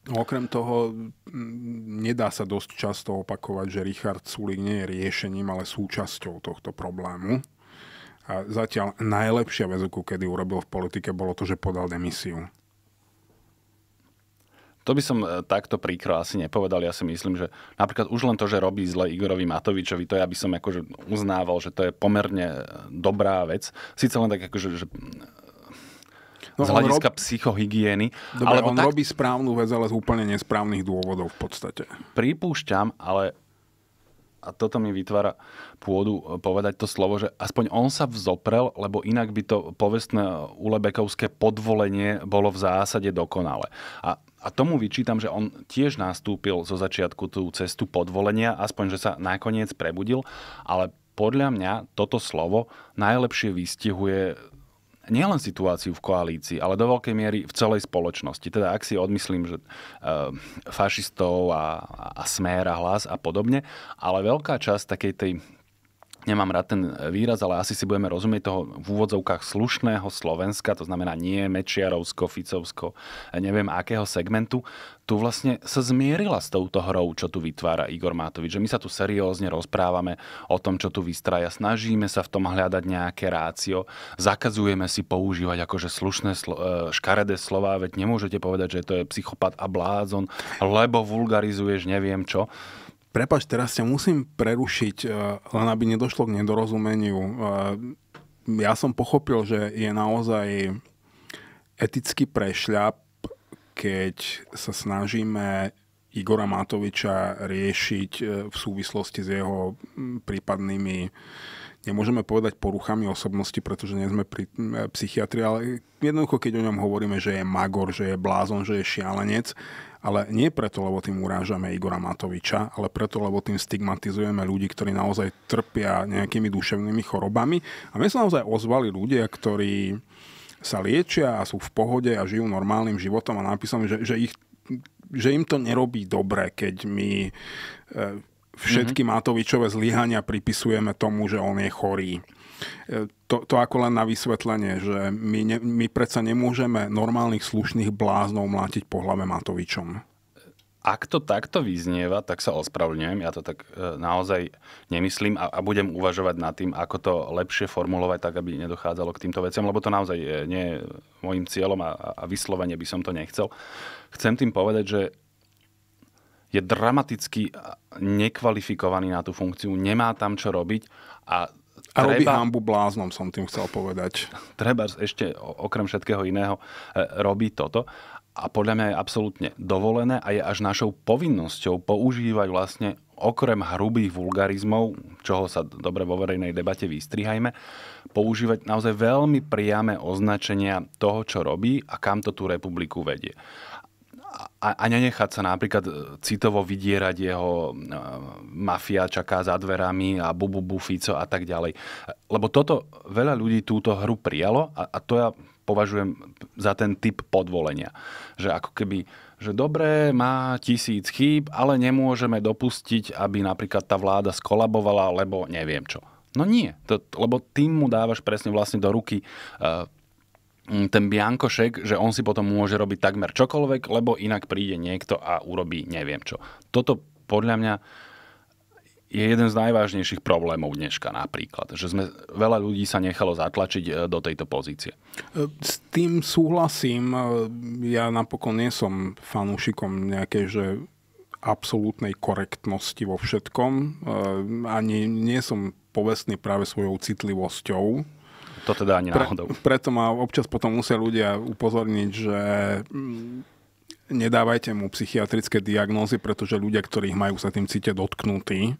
[SPEAKER 1] No, okrem toho, nedá sa dosť často opakovať, že Richard Sulik nie je riešením, ale súčasťou tohto problému. A zatiaľ najlepšia vec, kedy urobil v politike, bolo to, že podal demisiu.
[SPEAKER 2] To by som e, takto príkro asi nepovedal. Ja si myslím, že napríklad už len to, že robí zle Igorovi Matovičovi, to ja by som akože uznával, že to je pomerne e, dobrá vec. Síce len tak akože, že mm,
[SPEAKER 1] No, z hľadiska
[SPEAKER 2] rob... psychohygieny. Dobre, alebo on tak... robí
[SPEAKER 1] správnu vec, ale z úplne nesprávnych dôvodov v podstate. Pripúšťam, ale
[SPEAKER 2] a toto mi vytvára pôdu e, povedať to slovo, že aspoň on sa vzoprel, lebo inak by to povestné ulebekovské podvolenie bolo v zásade dokonale. A a tomu vyčítam, že on tiež nastúpil zo začiatku tú cestu podvolenia, aspoň, že sa nakoniec prebudil, ale podľa mňa toto slovo najlepšie vystihuje nielen situáciu v koalícii, ale do veľkej miery v celej spoločnosti. Teda ak si odmyslím, že e, fašistov a, a smer a hlas a podobne, ale veľká časť takej tej Nemám rád ten e, výraz, ale asi si budeme rozumieť toho v úvodzovkách slušného Slovenska, to znamená nie Mečiarovsko, Ficovsko, e, neviem akého segmentu, tu vlastne sa zmierila s touto hrou, čo tu vytvára Igor Matovič. Že my sa tu seriózne rozprávame o tom, čo tu vystraja. Snažíme sa v tom hľadať nejaké rácio. Zakazujeme si používať akože slušné e, škaredé slova, veď nemôžete povedať, že to je psychopat
[SPEAKER 1] a blázon, lebo vulgarizuješ neviem čo. Prepač, teraz ťa musím prerušiť, eh, len aby nedošlo k nedorozumeniu. Eh, ja som pochopil, že je naozaj etický prešľap, keď sa snažíme Igora Matoviča riešiť eh, v súvislosti s jeho hm, prípadnými nemôžeme povedať poruchami osobnosti, pretože nie sme pri hm, psychiatri, ale jednoducho, keď o ňom hovoríme, že je magor, že je blázon, že je šialenec, ale nie preto, lebo tým urážame Igora Matoviča, ale preto, lebo tým stigmatizujeme ľudí, ktorí naozaj trpia nejakými duševnými chorobami. A my sa naozaj ozvali ľudia, ktorí sa liečia a sú v pohode a žijú normálnym životom a napísali, že, že, ich, že im to nerobí dobre, keď my e, všetky mm-hmm. Matovičové zlyhania pripisujeme tomu, že on je chorý to, to ako len na vysvetlenie, že my, ne, my predsa nemôžeme normálnych slušných bláznov mlátiť po hlave Matovičom.
[SPEAKER 2] Ak to takto vyznieva, tak sa ospravedlňujem. Ja to tak e, naozaj nemyslím a, a budem uvažovať nad tým, ako to lepšie formulovať, tak aby nedochádzalo k týmto veciam, lebo to naozaj e, nie je môjim cieľom a, a vyslovene by som to nechcel. Chcem tým povedať, že je dramaticky nekvalifikovaný na tú funkciu, nemá tam čo robiť a a robí hambu
[SPEAKER 1] bláznom, som tým chcel povedať.
[SPEAKER 2] Treba ešte okrem všetkého iného e, robí toto a podľa mňa je absolútne dovolené a je až našou povinnosťou používať vlastne okrem hrubých vulgarizmov, čoho sa dobre vo verejnej debate vystrihajme, používať naozaj veľmi priame označenia toho, čo robí a kam to tú republiku vedie a, a nenechať sa napríklad e, citovo vydierať jeho e, mafia čaká za dverami a bubu bu, a tak ďalej. E, lebo toto veľa ľudí túto hru prijalo a, a to ja považujem za ten typ podvolenia. Že ako keby, že dobré, má tisíc chýb, ale nemôžeme dopustiť, aby napríklad tá vláda skolabovala, lebo neviem čo. No nie, to, lebo tým mu dávaš presne vlastne do ruky uh, Mm, ten biankošek, že on si potom môže robiť takmer čokoľvek, lebo inak príde niekto a urobí neviem čo. Toto podľa mňa je jeden z najvážnejších problémov dneška napríklad, že sme, veľa ľudí sa nechalo zatlačiť e, do tejto pozície.
[SPEAKER 1] E, s tým súhlasím. E, ja napokon nie som fanúšikom nejakej, že absolútnej korektnosti vo všetkom. Ani nie som povestný práve svojou citlivosťou to teda ani náhodou. Pre, preto ma občas potom musia ľudia upozorniť, že mm, nedávajte mu psychiatrické diagnózy, pretože ľudia, ktorých majú, sa tým cítia dotknutí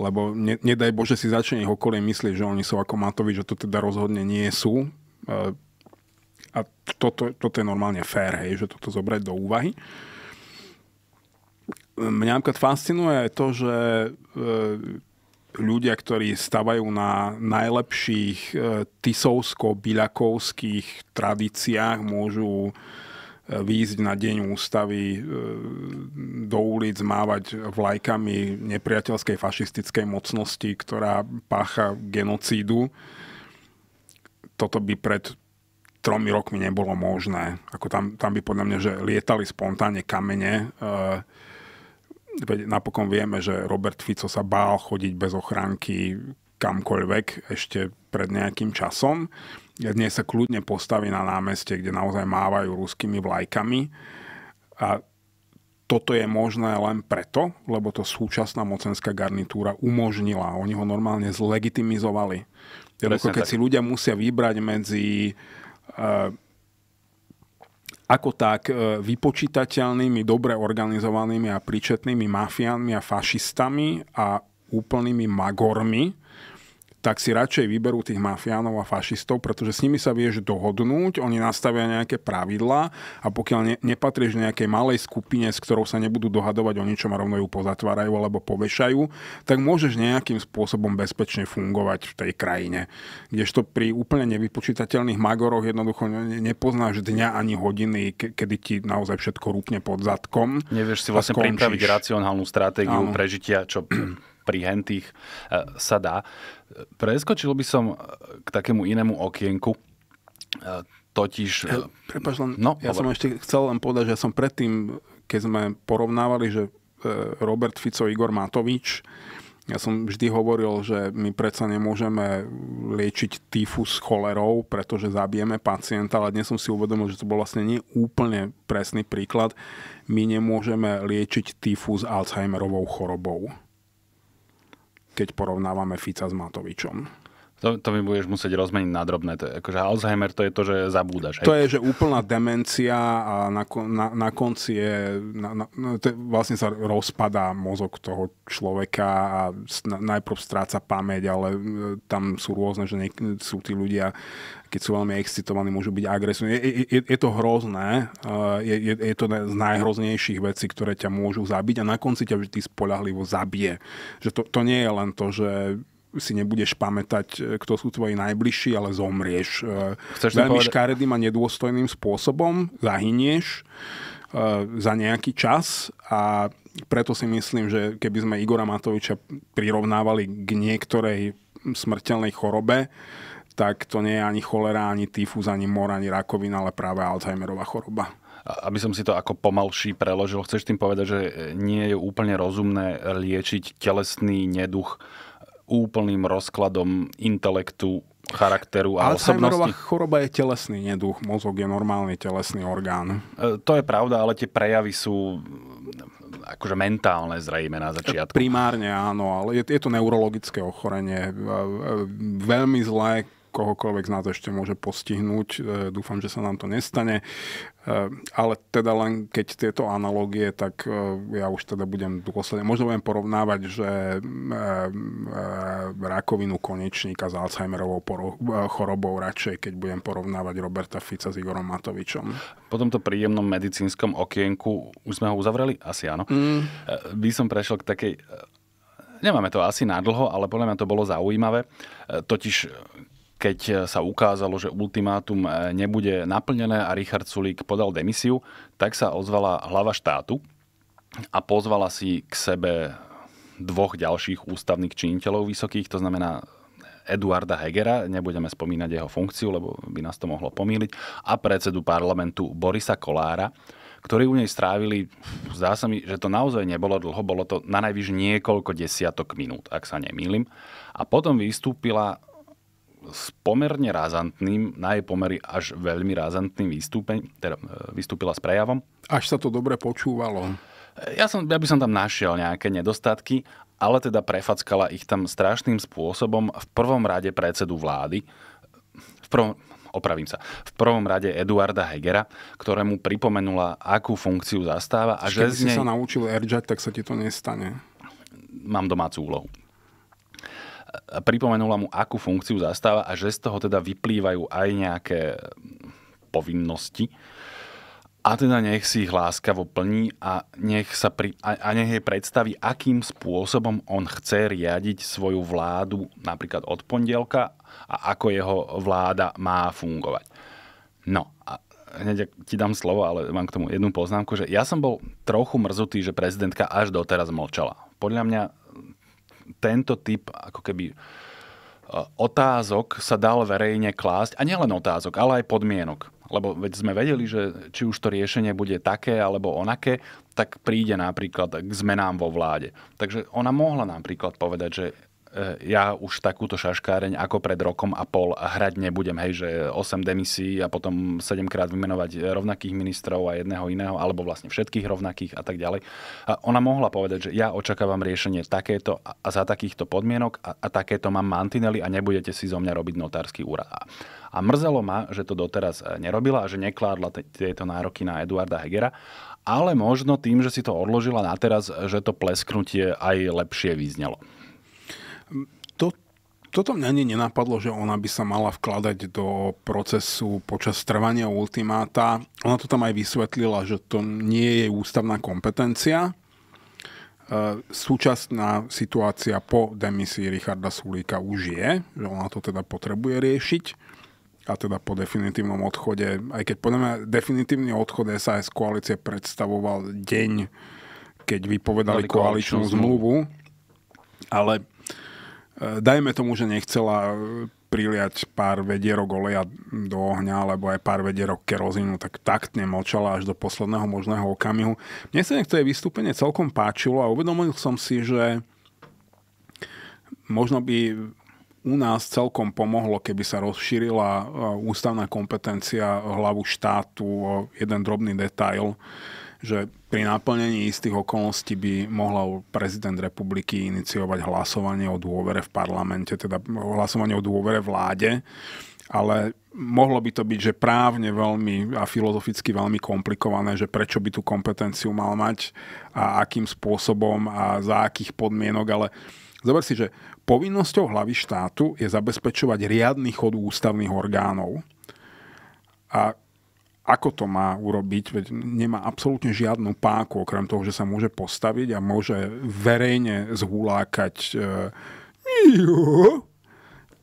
[SPEAKER 1] lebo ne, nedaj Bože si začne ich okolie myslieť, že oni sú ako matovi, že to teda rozhodne nie sú. E, a toto, toto je normálne fér, hej, že toto zobrať do úvahy. Mňa napríklad fascinuje to, že e, ľudia, ktorí stavajú na najlepších e, tisovsko-biľakovských tradíciách, môžu e, výjsť na deň ústavy e, do ulic, mávať vlajkami nepriateľskej fašistickej mocnosti, ktorá pácha genocídu. Toto by pred tromi rokmi nebolo možné. Ako tam, tam by podľa mňa, že lietali spontánne kamene. E, Veď napokon vieme, že Robert Fico sa bál chodiť bez ochránky kamkoľvek ešte pred nejakým časom. Dnes sa kľudne postaví na námestie, kde naozaj mávajú ruskými vlajkami. A toto je možné len preto, lebo to súčasná mocenská garnitúra umožnila. Oni ho normálne zlegitimizovali. Jednoducho, keď tak. si ľudia musia vybrať medzi uh, ako tak e, vypočítateľnými, dobre organizovanými a príčetnými mafiánmi a fašistami a úplnými magormi, tak si radšej vyberú tých mafiánov a fašistov, pretože s nimi sa vieš dohodnúť, oni nastavia nejaké pravidlá a pokiaľ ne, nepatríš nejakej malej skupine, s ktorou sa nebudú dohadovať o ničom a rovno ju pozatvárajú alebo povešajú, tak môžeš nejakým spôsobom bezpečne fungovať v tej krajine. Kdežto pri úplne nevypočítateľných magoroch jednoducho nepoznáš dňa ani hodiny, kedy ti naozaj všetko rúpne pod zadkom. Nevieš si vlastne pripraviť racionálnu
[SPEAKER 2] stratégiu prežitia, čo pri hentých e, sa dá. Preskočil by som e, k takému inému okienku,
[SPEAKER 1] e, totiž... Ja, Prepač len, no, ja som ešte chcel len povedať, že som predtým, keď sme porovnávali, že Robert Fico, Igor Matovič, ja som vždy hovoril, že my predsa nemôžeme liečiť tyfus cholerou, pretože zabijeme pacienta, ale dnes som si uvedomil, že to bol vlastne nie úplne presný príklad. My nemôžeme liečiť tyfus Alzheimerovou chorobou keď porovnávame Fica s Matovičom.
[SPEAKER 2] To, to mi budeš musieť rozmeniť na drobné. To je, akože Alzheimer to je to, že zabúdaš. Hej? To je,
[SPEAKER 1] že úplná demencia a na, na, na konci je, na, na, no, to je, vlastne sa rozpadá mozog toho človeka a najprv stráca pamäť, ale e, tam sú rôzne, že niek- sú tí ľudia, keď sú veľmi excitovaní, môžu byť agresívni. Je, je, je to hrozné, e, je, je, je to z najhroznejších vecí, ktoré ťa môžu zabiť a na konci ťa vždy spolahlivo zabije. Že to, to nie je len to, že si nebudeš pamätať, e, kto sú tvoji najbližší, ale zomrieš. E, chceš Veľmi povedať? škaredým a nedôstojným spôsobom zahynieš e, za nejaký čas a preto si myslím, že keby sme Igora Matoviča prirovnávali k niektorej smrteľnej chorobe, tak to nie je ani cholera, ani tyfus, ani mor, ani rakovina, ale práve Alzheimerová choroba aby som si to ako pomalší
[SPEAKER 2] preložil, chceš tým povedať, že nie je úplne rozumné liečiť telesný neduch úplným rozkladom intelektu, charakteru a Alzheimerová
[SPEAKER 1] osobnosti. choroba je telesný neduch, mozog je normálny telesný orgán.
[SPEAKER 2] E, to je pravda, ale tie prejavy sú akože mentálne zrejme na
[SPEAKER 1] začiatku. Primárne áno, ale je, je to neurologické ochorenie. E, e, veľmi zlé, kohokoľvek z nás ešte môže postihnúť. E, dúfam, že sa nám to nestane. E, ale teda len keď tieto analógie, tak e, ja už teda budem dôsledne, možno budem porovnávať, že rakovinu konečníka s Alzheimerovou chorobou radšej, keď budem porovnávať Roberta Fica s Igorom Matovičom.
[SPEAKER 2] Po tomto príjemnom medicínskom okienku, už sme ho uzavreli? Asi áno. Mm. By som prešiel k takej Nemáme to asi na ale podľa mňa to bolo zaujímavé. Totiž keď e, sa ukázalo, že ultimátum e, nebude naplnené a Richard Sulík podal demisiu, tak sa ozvala hlava štátu a pozvala si k sebe dvoch ďalších ústavných činiteľov vysokých, to znamená Eduarda Hegera, nebudeme spomínať jeho funkciu, lebo by nás to mohlo pomýliť, a predsedu parlamentu Borisa Kolára, ktorí u nej strávili, zdá sa mi, že to naozaj nebolo dlho, bolo to na najvyš niekoľko desiatok minút, ak sa nemýlim. A potom vystúpila s pomerne razantným, na jej pomery až veľmi razantným výstupeň, teda e, vystúpila s prejavom. Až sa to dobre počúvalo. Ja, som, ja by som tam našiel nejaké nedostatky, ale teda prefackala ich tam strašným spôsobom v prvom rade predsedu vlády, v prvom, opravím sa, v prvom rade Eduarda Hegera, ktorému pripomenula, akú funkciu zastáva. A Až že nej... si sa
[SPEAKER 1] naučil Airjack, tak sa ti to nestane.
[SPEAKER 2] Mám domácu úlohu pripomenula mu, akú funkciu zastáva a že z toho teda vyplývajú aj nejaké povinnosti. A teda nech si ich láskavo plní a nech, sa pri, a, a nech jej predstaví, akým spôsobom on chce riadiť svoju vládu napríklad od pondelka a ako jeho vláda má fungovať. No a hneď ti dám slovo, ale mám k tomu jednu poznámku, že ja som bol trochu mrzutý, že prezidentka až doteraz mlčala. Podľa mňa tento typ ako keby e, otázok sa dal verejne klásť, a nielen otázok, ale aj podmienok. Lebo veď sme vedeli, že či už to riešenie bude také alebo onaké, tak príde napríklad k zmenám vo vláde. Takže ona mohla napríklad povedať, že ja už takúto šaškáreň ako pred rokom a pol hrať nebudem, hej, že 8 demisí a potom 7 krát vymenovať rovnakých ministrov a jedného iného, alebo vlastne všetkých rovnakých a tak ďalej. A ona mohla povedať, že ja očakávam riešenie takéto a za takýchto podmienok a, a takéto mám mantinely a nebudete si zo mňa robiť notársky úrad. A mrzelo ma, že to doteraz e, nerobila a že nekládla tieto nároky na Eduarda Hegera, ale možno tým, že si to odložila na teraz, že to plesknutie aj lepšie vyznelo.
[SPEAKER 1] Toto mňa ani nenapadlo, že ona by sa mala vkladať do procesu počas trvania ultimáta. Ona to tam aj vysvetlila, že to nie je jej ústavná kompetencia. E, súčasná situácia po demisii Richarda Sulíka už je, že ona to teda potrebuje riešiť a teda po definitívnom odchode, aj keď podľa definitívny odchod SAS koalície predstavoval deň, keď vypovedali koaličnú zmluvu, ale Eh, dajme tomu, že nechcela eh, priliať pár vedierok oleja do ohňa alebo aj pár vedierok kerozínu, tak taktne mlčala až do posledného možného okamihu. Mne sa niektoré vystúpenie celkom páčilo a uvedomil som si, že možno by u nás celkom pomohlo, keby sa rozšírila eh, ústavná kompetencia hlavu štátu o jeden drobný detail že pri naplnení istých okolností by mohla prezident republiky iniciovať hlasovanie o dôvere v parlamente, teda hlasovanie o dôvere vláde, ale mohlo by to byť, že právne veľmi a filozoficky veľmi komplikované, že prečo by tú kompetenciu mal mať a akým spôsobom a za akých podmienok, ale zober si, že povinnosťou hlavy štátu je zabezpečovať riadny chod ústavných orgánov. A ako to má urobiť, veď nemá absolútne žiadnu páku, okrem toho, že sa môže postaviť a môže verejne zhulákať e,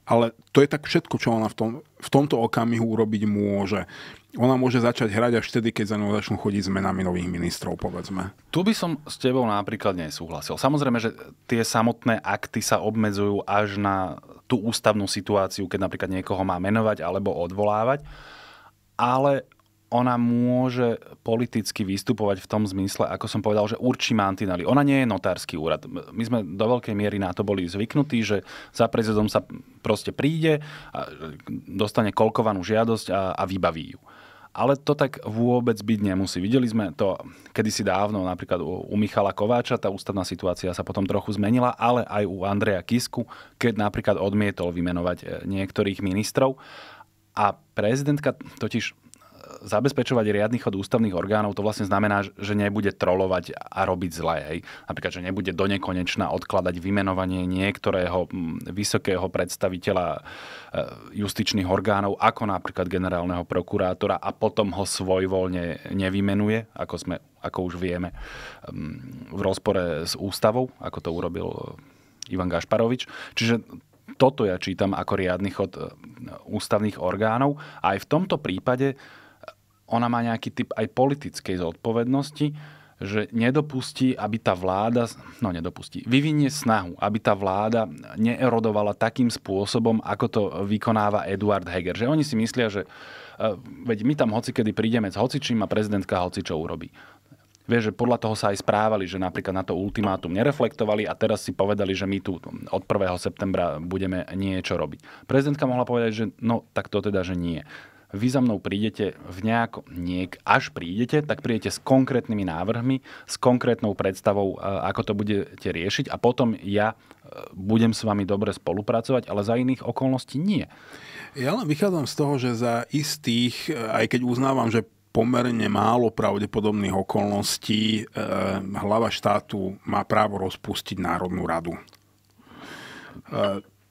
[SPEAKER 1] ale to je tak všetko, čo ona v, tom, v tomto okamihu urobiť môže. Ona môže začať hrať až vtedy, keď za ňou začnú chodiť zmenami nových ministrov, povedzme.
[SPEAKER 2] Tu by som s tebou napríklad nesúhlasil. Samozrejme, že tie samotné akty sa obmedzujú až na tú ústavnú situáciu, keď napríklad niekoho má menovať alebo odvolávať. Ale ona môže politicky vystupovať v tom zmysle, ako som povedal, že určí mantinely. Ona nie je notársky úrad. My sme do veľkej miery na to boli zvyknutí, že za prezidentom sa proste príde, a dostane kolkovanú žiadosť a, a vybaví ju. Ale to tak vôbec byť nemusí. Videli sme to kedysi dávno, napríklad u Michala Kováča, tá ústavná situácia sa potom trochu zmenila, ale aj u Andreja Kisku, keď napríklad odmietol vymenovať e, niektorých ministrov. A prezidentka totiž zabezpečovať riadny chod ústavných orgánov, to vlastne znamená, že nebude trolovať a robiť zle. Hej. Napríklad, že nebude do nekonečna odkladať vymenovanie niektorého mm, vysokého predstaviteľa e, justičných orgánov, ako napríklad generálneho prokurátora a potom ho svojvoľne nevymenuje, ako, sme, ako už vieme, mm, v rozpore s ústavou, ako to urobil Ivan Gašparovič. Čiže toto ja čítam ako riadny chod e, ústavných orgánov. A aj v tomto prípade ona má nejaký typ aj politickej zodpovednosti, že nedopustí, aby tá vláda, no nedopustí, vyvinie snahu, aby tá vláda neerodovala takým spôsobom, ako to vykonáva Eduard Heger. Že oni si myslia, že eh, veď my tam hoci kedy prídeme s hocičím a prezidentka hocičo urobí. Vieš, že podľa toho sa aj správali, že napríklad na to ultimátum nereflektovali a teraz si povedali, že my tu od 1. septembra budeme niečo robiť. Prezidentka mohla povedať, že no tak to teda, že nie vy za mnou prídete v nejako, niek, až prídete, tak prídete s konkrétnymi návrhmi, s konkrétnou predstavou, e, ako to budete riešiť a potom ja e,
[SPEAKER 1] budem s vami dobre spolupracovať, ale za iných okolností nie. Ja len vychádzam z toho, že za istých, e, aj keď uznávam, že pomerne málo pravdepodobných okolností hlava štátu má právo rozpustiť Národnú radu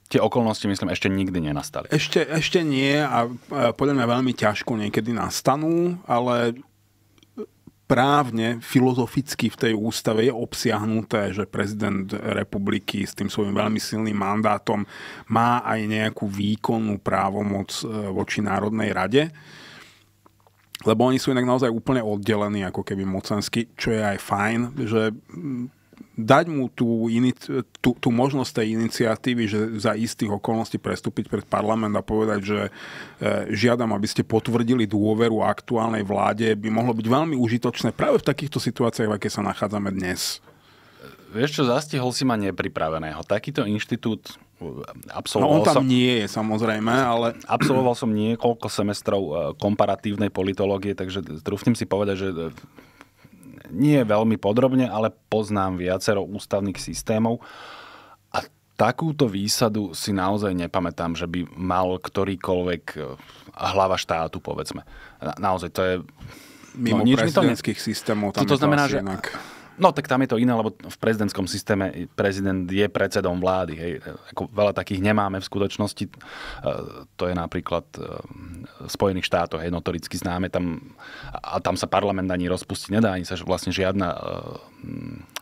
[SPEAKER 1] tie okolnosti, myslím, ešte nikdy nenastali. Ešte, ešte nie a podľa mňa veľmi ťažko niekedy nastanú, ale právne, filozoficky v tej ústave je obsiahnuté, že prezident republiky s tým svojím veľmi silným mandátom má aj nejakú výkonnú právomoc e, voči Národnej rade. Lebo oni sú inak naozaj úplne oddelení ako keby mocensky, čo je aj fajn, že dať mu tú, inici- tú, tú možnosť tej iniciatívy, že za istých okolností prestúpiť pred parlament a povedať, že e, žiadam, aby ste potvrdili dôveru aktuálnej vláde, by mohlo byť veľmi užitočné práve v takýchto situáciách, v aké sa nachádzame dnes.
[SPEAKER 2] Vieš čo, zastihol si ma nepripraveného. Takýto
[SPEAKER 1] inštitút e, absolvoval no on tam som, nie je samozrejme, ale...
[SPEAKER 2] Absolvoval som niekoľko semestrov e, komparatívnej politológie, takže trúfnem si povedať, že e, nie veľmi podrobne, ale poznám viacero ústavných systémov a takúto výsadu si naozaj nepamätám, že by mal ktorýkoľvek e, hlava štátu, povedzme. Naozaj to je...
[SPEAKER 1] Mimo no, prezidentských systémov tam to, to znamená, že inak
[SPEAKER 2] No tak tam je to iné, lebo v prezidentskom systéme prezident je predsedom vlády. Hej. Ako veľa takých nemáme v skutočnosti. E, to je napríklad e, v Spojených štátoch, hej, notoricky známe. Tam, a tam sa parlament ani rozpustiť nedá, ani sa vlastne žiadna e,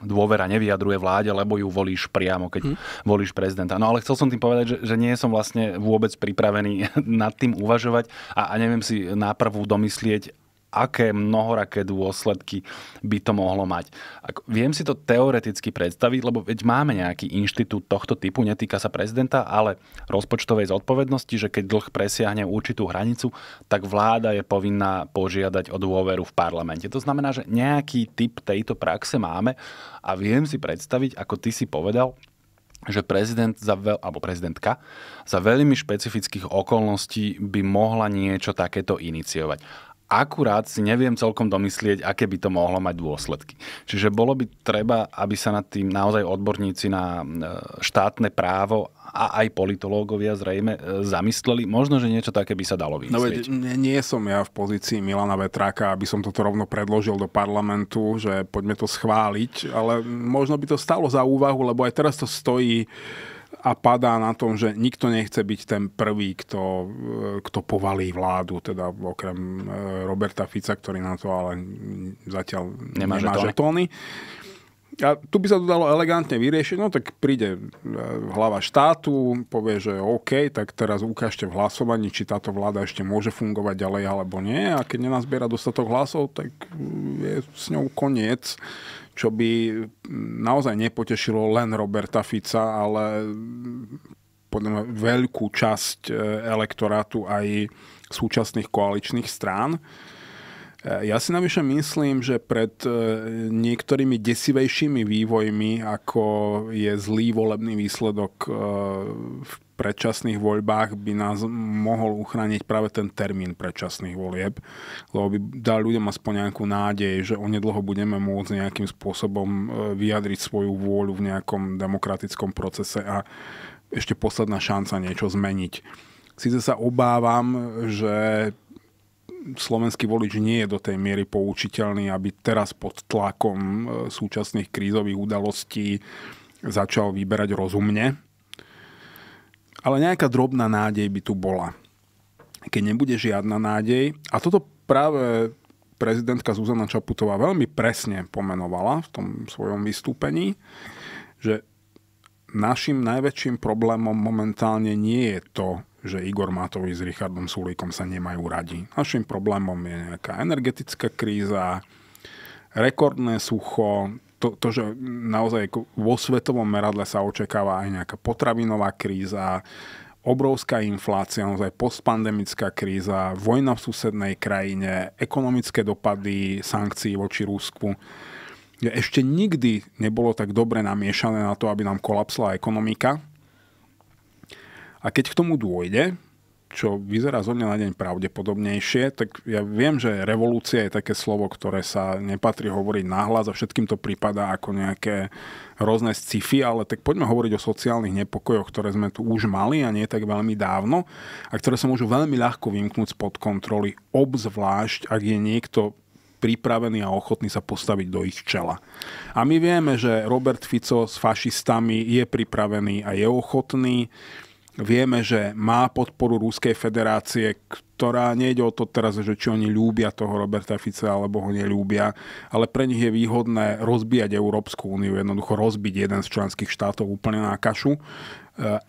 [SPEAKER 2] dôvera nevyjadruje vláde, lebo ju volíš priamo, keď hmm. volíš prezidenta. No ale chcel som tým povedať, že, že nie som vlastne vôbec pripravený nad tým uvažovať a, a neviem si prvú domyslieť, aké mnohoraké dôsledky by to mohlo mať. Ak, viem si to teoreticky predstaviť, lebo veď máme nejaký inštitút tohto typu, netýka sa prezidenta, ale rozpočtovej zodpovednosti, že keď dlh presiahne určitú hranicu, tak vláda je povinná požiadať o dôveru v parlamente. To znamená, že nejaký typ tejto praxe máme a viem si predstaviť, ako ty si povedal, že prezident za veľ, alebo prezidentka za veľmi špecifických okolností by mohla niečo takéto iniciovať akurát si neviem celkom domyslieť, aké by to mohlo mať dôsledky. Čiže bolo by treba, aby sa nad tým naozaj odborníci na e, štátne právo a aj politológovia zrejme e, zamysleli. Možno, že niečo také by sa dalo vymyslieť.
[SPEAKER 1] No, veď, nie som ja v pozícii Milana Vetráka, aby som toto rovno predložil do parlamentu, že poďme to schváliť, ale možno by to stalo za úvahu, lebo aj teraz to stojí a padá na tom, že nikto nechce byť ten prvý, kto, e, kto povalí vládu, teda okrem e, Roberta Fica, ktorý na to ale zatiaľ nemá, nemá žetóny. žetóny. A tu by sa to dalo elegantne vyriešiť, no tak príde e, hlava štátu, povie, že OK, tak teraz ukážte v hlasovaní, či táto vláda ešte môže fungovať ďalej alebo nie. A keď nenazbiera dostatok hlasov, tak mm, je s ňou koniec, čo by mm, naozaj nepotešilo len Roberta Fica, ale mm, podľa mňa veľkú časť e, elektorátu aj súčasných koaličných strán. E, ja si navyše myslím, že pred e, niektorými desivejšími vývojmi, ako je zlý volebný výsledok e, v predčasných voľbách, by nás mohol uchrániť práve ten termín predčasných volieb, lebo by dal ľuďom aspoň nejakú nádej, že onedlho budeme môcť nejakým spôsobom vyjadriť svoju vôľu v nejakom demokratickom procese a ešte posledná šanca niečo zmeniť. Sice sa obávam, že slovenský volič nie je do tej miery poučiteľný, aby teraz pod tlakom e, súčasných krízových udalostí začal vyberať rozumne. Ale nejaká drobná nádej by tu bola. Keď nebude žiadna nádej, a toto práve prezidentka Zuzana Čaputová veľmi presne pomenovala v tom svojom vystúpení, že našim najväčším problémom momentálne nie je to, že Igor Matovič s Richardom Sulíkom sa nemajú radi. Našim problémom je nejaká energetická kríza, rekordné sucho, to, to, že naozaj vo svetovom meradle sa očakáva aj nejaká potravinová kríza, obrovská inflácia, naozaj postpandemická kríza, vojna v susednej krajine, ekonomické dopady sankcií voči Rusku. Ešte nikdy nebolo tak dobre namiešané na to, aby nám kolapsla ekonomika a keď k tomu dôjde, čo vyzerá zo mňa na deň pravdepodobnejšie, tak ja viem, že revolúcia je také slovo, ktoré sa nepatrí hovoriť nahlas a všetkým to prípada ako nejaké rôzne sci-fi, ale tak poďme hovoriť o sociálnych nepokojoch, ktoré sme tu už mali a nie tak veľmi dávno a ktoré sa môžu veľmi ľahko vymknúť spod kontroly, obzvlášť ak je niekto pripravený a ochotný sa postaviť do ich čela. A my vieme, že Robert Fico s fašistami je pripravený a je ochotný. Vieme, že má podporu Ruskej federácie, ktorá nejde o to teraz, že či oni ľúbia toho Roberta Fica alebo ho neľúbia, ale pre nich je výhodné rozbíjať Európsku úniu, jednoducho rozbiť jeden z členských štátov úplne na kašu e,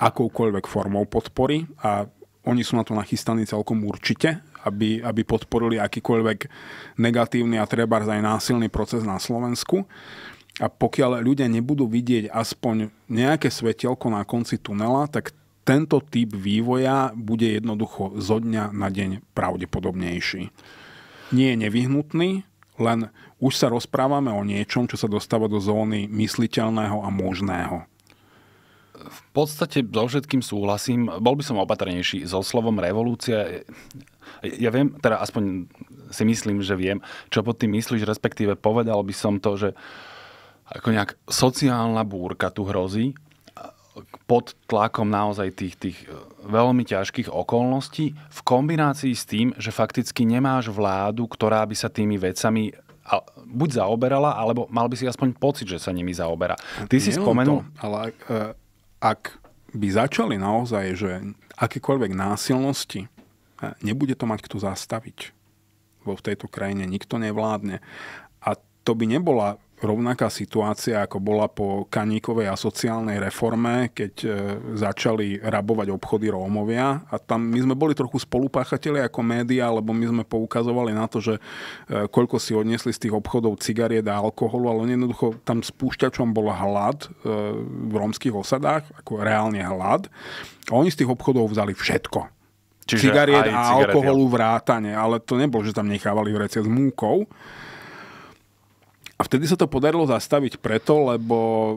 [SPEAKER 1] akoukoľvek formou podpory a oni sú na to nachystaní celkom určite, aby, aby podporili akýkoľvek negatívny a treba aj násilný proces na Slovensku. A pokiaľ ľudia nebudú vidieť aspoň nejaké svetelko na konci tunela, tak tento typ vývoja bude jednoducho zo dňa na deň pravdepodobnejší. Nie je nevyhnutný, len už sa rozprávame o niečom, čo sa dostáva do zóny mysliteľného a možného. V
[SPEAKER 2] podstate so všetkým súhlasím. Bol by som opatrnejší so slovom revolúcia. Ja viem, teda aspoň si myslím, že viem, čo pod tým myslíš, respektíve povedal by som to, že ako nejak sociálna búrka tu hrozí, pod tlakom naozaj tých, tých e, veľmi ťažkých okolností v kombinácii s tým, že fakticky nemáš vládu, ktorá by sa tými vecami buď zaoberala,
[SPEAKER 1] alebo mal by si aspoň pocit, že sa nimi zaoberá. Ty Nie si spomenul... To, ale ak, e, ak by začali naozaj, že akékoľvek násilnosti, e, nebude to mať kto zastaviť. Vo v tejto krajine nikto nevládne. A to by nebola rovnaká situácia, ako bola po kaníkovej a sociálnej reforme, keď e, začali rabovať obchody Rómovia. A tam my sme boli trochu spolupáchateľi ako média, lebo my sme poukazovali na to, že e, koľko si odnesli z tých obchodov cigariet a alkoholu, ale jednoducho tam spúšťačom bol hlad e, v rómskych osadách, ako reálne hlad. A oni z tých obchodov vzali všetko. Čiže cigariet a alkoholu vrátane, ale to nebolo, že tam nechávali vrece s múkou. A vtedy sa to podarilo zastaviť preto, lebo e,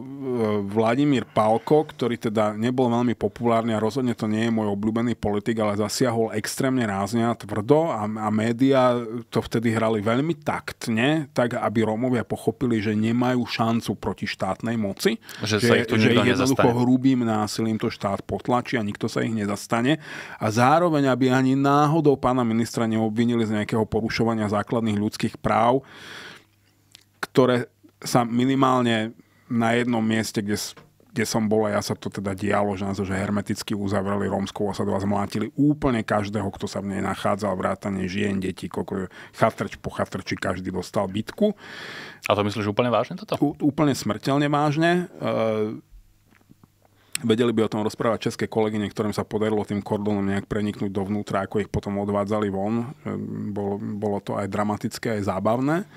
[SPEAKER 1] Vladimír Palko, ktorý teda nebol veľmi populárny a rozhodne to nie je môj obľúbený politik, ale zasiahol extrémne rázne a tvrdo a, a médiá to vtedy hrali veľmi taktne, tak aby Rómovia pochopili, že nemajú šancu proti štátnej moci, že, že, sa ich tu že ich jednoducho nezastane. hrubým násilím to štát potlačí a nikto sa ich nezastane a zároveň, aby ani náhodou pána ministra neobvinili z nejakého porušovania základných ľudských práv, ktoré sa minimálne na jednom mieste, kde, kde som bol a ja sa to teda dialo, že nás že hermeticky uzavreli rómskou osadu a zmlátili úplne každého, kto sa v nej nachádzal, vrátane žien, detí, koľko chatrč po chatrči každý dostal bitku. A to myslíš úplne vážne toto? U, úplne smrteľne vážne. E, Vedeli by o tom rozprávať české kolegy, ktorým sa podarilo tým kordonom nejak preniknúť dovnútra, ako ich potom odvádzali von. E, bolo, bolo to aj dramatické, aj zábavné.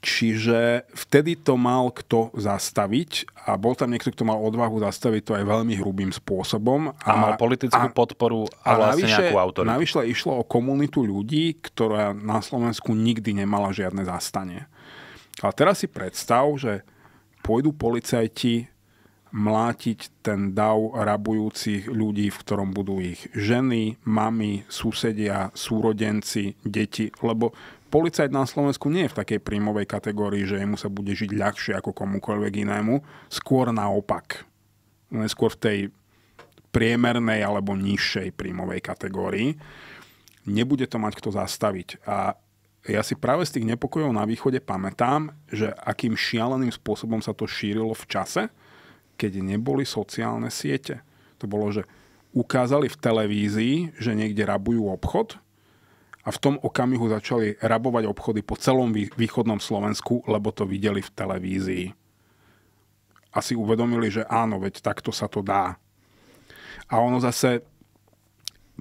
[SPEAKER 1] Čiže vtedy to mal kto zastaviť a bol tam niekto, kto mal odvahu zastaviť to aj veľmi hrubým spôsobom. A, a mal politickú a, podporu a, a vlastne navyše, nejakú autoritu. Navyše išlo o komunitu ľudí, ktorá na Slovensku nikdy nemala žiadne zastanie. A teraz si predstav, že pôjdu policajti mlátiť ten dav rabujúcich ľudí, v ktorom budú ich ženy, mamy, susedia, súrodenci, deti, lebo policajt na Slovensku nie je v takej príjmovej kategórii, že mu sa bude žiť ľahšie ako komukoľvek inému. Skôr naopak. Skôr v tej priemernej alebo nižšej príjmovej kategórii. Nebude to mať kto zastaviť. A ja si práve z tých nepokojov na východe pamätám, že akým šialeným spôsobom sa to šírilo v čase, keď neboli sociálne siete. To bolo, že ukázali v televízii, že niekde rabujú obchod – a v tom okamihu začali rabovať obchody po celom východnom Slovensku, lebo to videli v televízii. A si uvedomili, že áno, veď takto sa to dá. A ono zase,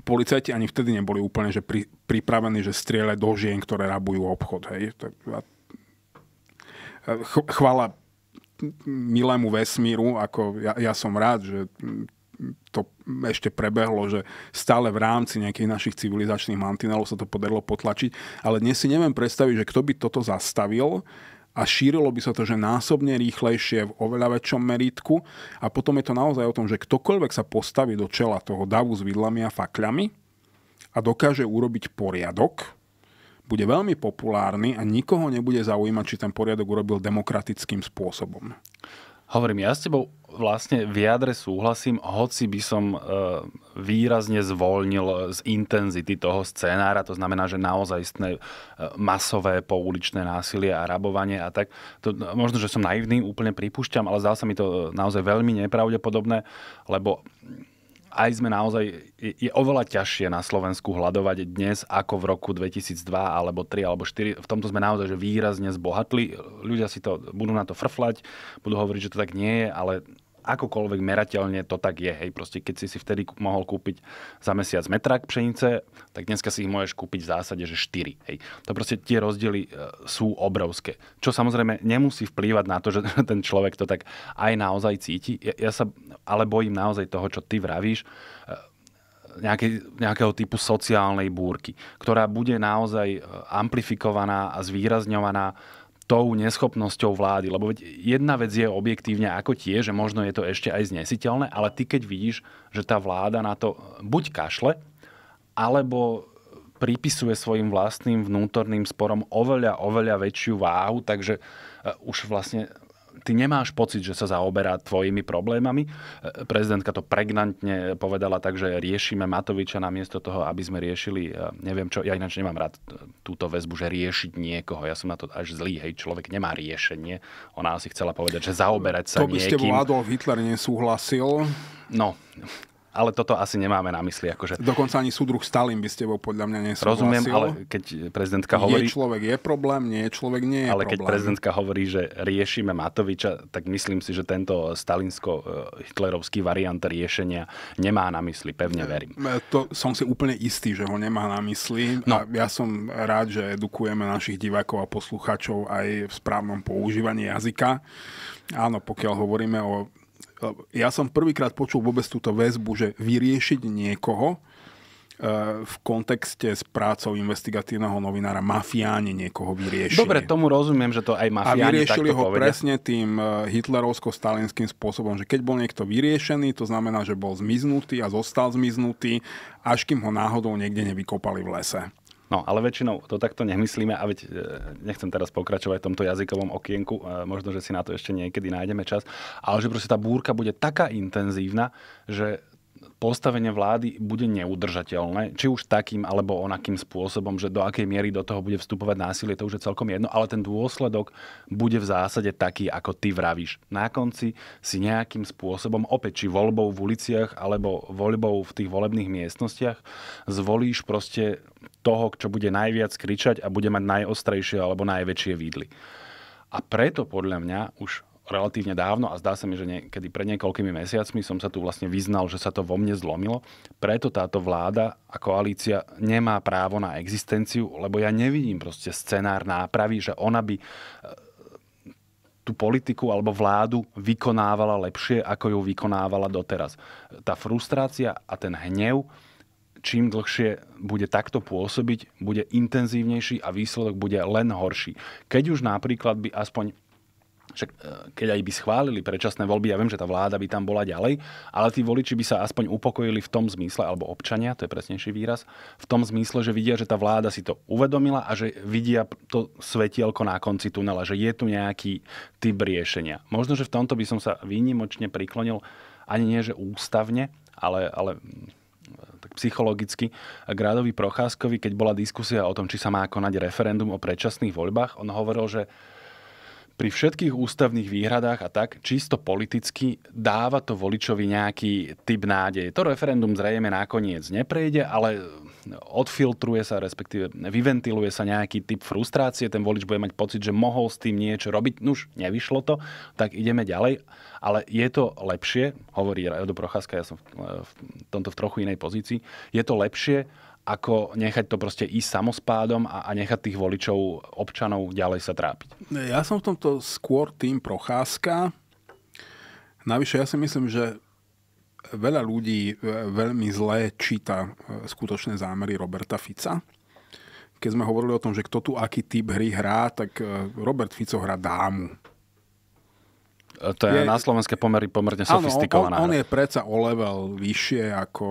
[SPEAKER 1] policajti ani vtedy neboli úplne že pri, pripravení, že strieľať do žien, ktoré rabujú obchod. Hej. Chvala milému vesmíru, ako ja, ja som rád, že to ešte prebehlo, že stále v rámci nejakých našich civilizačných mantinelov sa to podarilo potlačiť, ale dnes si neviem predstaviť, že kto by toto zastavil a šírilo by sa to, že násobne rýchlejšie v oveľa väčšom meritku a potom je to naozaj o tom, že ktokoľvek sa postaví do čela toho davu s vidlami a fakľami a dokáže urobiť poriadok, bude veľmi populárny a nikoho nebude zaujímať, či ten poriadok urobil demokratickým spôsobom.
[SPEAKER 2] Hovorím, ja s tebou vlastne v jadre súhlasím, hoci by som e, výrazne zvolnil z intenzity toho scénára. to znamená, že naozaj istné e, masové pouličné násilie a rabovanie a tak. To, no, možno, že som naivný, úplne pripúšťam, ale zdá sa mi to e, naozaj veľmi nepravdepodobné, lebo aj sme naozaj, je oveľa ťažšie na Slovensku hľadovať dnes ako v roku 2002 alebo 3 alebo 4. V tomto sme naozaj že výrazne zbohatli. Ľudia si to, budú na to frflať, budú hovoriť, že to tak nie je, ale akokoľvek merateľne to tak je. Hej, proste keď si si vtedy mohol kúpiť za mesiac metrak pšenice, tak dneska si ich môžeš kúpiť v zásade, že 4. Hej. To proste tie rozdiely e, sú obrovské. Čo samozrejme nemusí vplývať na to, že ten človek to tak aj naozaj cíti. Ja, ja sa ale bojím naozaj toho, čo ty vravíš e, Nejaké, nejakého typu sociálnej búrky, ktorá bude naozaj e, amplifikovaná a zvýrazňovaná tou neschopnosťou vlády. Lebo jedna vec je objektívne ako tie, že možno je to ešte aj znesiteľné, ale ty keď vidíš, že tá vláda na to buď kašle, alebo pripisuje svojim vlastným vnútorným sporom oveľa, oveľa väčšiu váhu, takže e, už vlastne ty nemáš pocit, že sa zaoberá tvojimi problémami. E, prezidentka to pregnantne povedala tak, že riešime Matoviča namiesto toho, aby sme riešili, e, neviem čo, ja ináč nemám rád e, túto väzbu, že riešiť niekoho. Ja som na to až zlý, hej, človek nemá riešenie. Ona asi chcela povedať, že zaoberať sa niekým. To by s tebou Adolf
[SPEAKER 1] Hitler nesúhlasil.
[SPEAKER 2] No, ale toto asi nemáme na mysli. Akože...
[SPEAKER 1] Dokonca ani súdruh Stalin by s tebou podľa mňa nesúhlasil. Rozumiem, ale
[SPEAKER 2] keď prezidentka hovorí... Je
[SPEAKER 1] človek je problém, nie je človek nie je Ale problém. keď prezidentka
[SPEAKER 2] hovorí, že riešime Matoviča, tak myslím si, že tento stalinsko-hitlerovský e, variant riešenia nemá na mysli, pevne verím.
[SPEAKER 1] E, to som si úplne istý, že ho nemá na mysli. No. A ja som rád, že edukujeme našich divákov a poslucháčov aj v správnom používaní jazyka. Áno, pokiaľ hovoríme o ja som prvýkrát počul vôbec túto väzbu, že vyriešiť niekoho e, v kontexte s prácou investigatívneho novinára mafiáni niekoho vyriešili. Dobre, tomu rozumiem, že to aj mafiáni A vyriešili ho povedia. presne tým e, hitlerovsko-stalinským spôsobom, že keď bol niekto vyriešený, to znamená, že bol zmiznutý a zostal zmiznutý, až kým ho náhodou niekde nevykopali v lese. No, ale väčšinou to takto nemyslíme a veď e, nechcem teraz pokračovať v tomto jazykovom
[SPEAKER 2] okienku, e, možno, že si na to ešte niekedy nájdeme čas, ale že proste tá búrka bude taká intenzívna, že postavenie vlády bude neudržateľné, či už takým alebo onakým spôsobom, že do akej miery do toho bude vstupovať násilie, to už je celkom jedno, ale ten dôsledok bude v zásade taký, ako ty vravíš. Na konci si nejakým spôsobom, opäť či voľbou v uliciach alebo voľbou v tých volebných miestnostiach, zvolíš proste toho, čo bude najviac kričať a bude mať najostrejšie alebo najväčšie výdly. A preto podľa mňa už relatívne dávno a zdá sa mi, že niekedy pred niekoľkými mesiacmi som sa tu vlastne vyznal, že sa to vo mne zlomilo. Preto táto vláda a koalícia nemá právo na existenciu, lebo ja nevidím proste scenár nápravy, že ona by e, tú politiku alebo vládu vykonávala lepšie, ako ju vykonávala doteraz. Tá frustrácia a ten hnev, čím dlhšie bude takto pôsobiť, bude intenzívnejší a výsledok bude len horší. Keď už napríklad by aspoň však e, keď aj by schválili predčasné voľby, ja viem, že tá vláda by tam bola ďalej, ale tí voliči by sa aspoň upokojili v tom zmysle, alebo občania, to je presnejší výraz, v tom zmysle, že vidia, že tá vláda si to uvedomila a že vidia to svetielko na konci tunela, že je tu nejaký typ riešenia. Možno, že v tomto by som sa výnimočne priklonil ani nie, že ústavne, ale, ale mm, tak psychologicky Gradovi Procházkovi, keď bola diskusia o tom, či sa má konať referendum o predčasných voľbách, on hovoril, že pri všetkých ústavných výhradách a tak, čisto politicky dáva to voličovi nejaký typ nádeje. To referendum zrejme nakoniec neprejde, ale odfiltruje sa, respektíve vyventiluje sa nejaký typ frustrácie, ten volič bude mať pocit, že mohol s tým niečo robiť, no už nevyšlo to, tak ideme ďalej, ale je to lepšie, hovorí Rado Procházka, ja som v tomto v trochu inej pozícii, je to lepšie ako nechať to proste ísť samospádom a, a nechať tých voličov, občanov ďalej sa trápiť.
[SPEAKER 1] Ja som v tomto skôr tým procházka. Navyše ja si myslím, že veľa ľudí e, veľmi zle číta e, skutočné zámery Roberta Fica. Keď sme hovorili o tom, že kto tu aký typ hry hrá, tak e, Robert Fico hrá dámu.
[SPEAKER 2] E, to je, je na slovenské pomery pomerne sofistikovaná. Áno, on, on, je
[SPEAKER 1] predsa o level vyššie ako,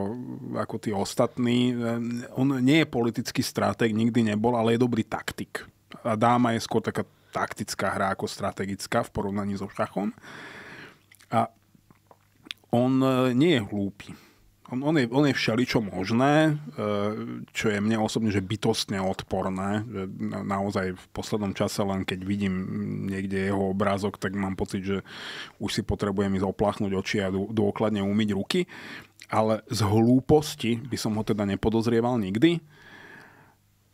[SPEAKER 1] ako tí ostatní. On nie je politický stratég, nikdy nebol, ale je dobrý taktik. A dáma je skôr taká taktická hra ako strategická v porovnaní so šachom. A on e, nie je hlúpy. On, on, je, on je všeličo možné, e, čo je mne osobne že bytostne odporné. Že naozaj v poslednom čase len keď vidím niekde jeho obrázok, tak mám pocit, že už si potrebujem ísť oplachnúť oči a dôkladne umyť ruky. Ale z hlúposti by som ho teda nepodozrieval nikdy.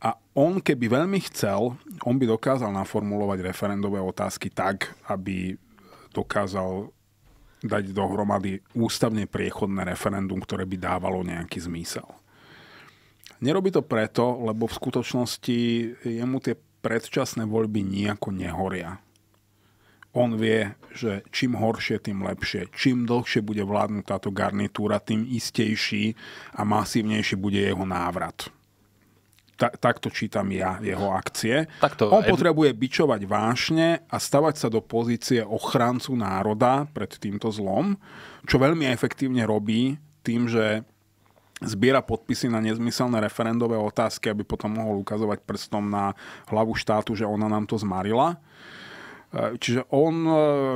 [SPEAKER 1] A on keby veľmi chcel, on by dokázal naformulovať referendové otázky tak, aby dokázal dať dohromady ústavne priechodné referendum, ktoré by dávalo nejaký zmysel. Nerobí to preto, lebo v skutočnosti jemu tie predčasné voľby nejako nehoria. On vie, že čím horšie, tým lepšie. Čím dlhšie bude vládnuť táto garnitúra, tým istejší a masívnejší bude jeho návrat ta, takto čítam ja jeho akcie. Takto, On potrebuje bičovať vášne a stavať sa do pozície ochrancu národa pred týmto zlom, čo veľmi efektívne robí tým, že zbiera podpisy na nezmyselné referendové otázky, aby potom mohol ukazovať prstom na hlavu štátu, že ona nám to zmarila. E, čiže on e,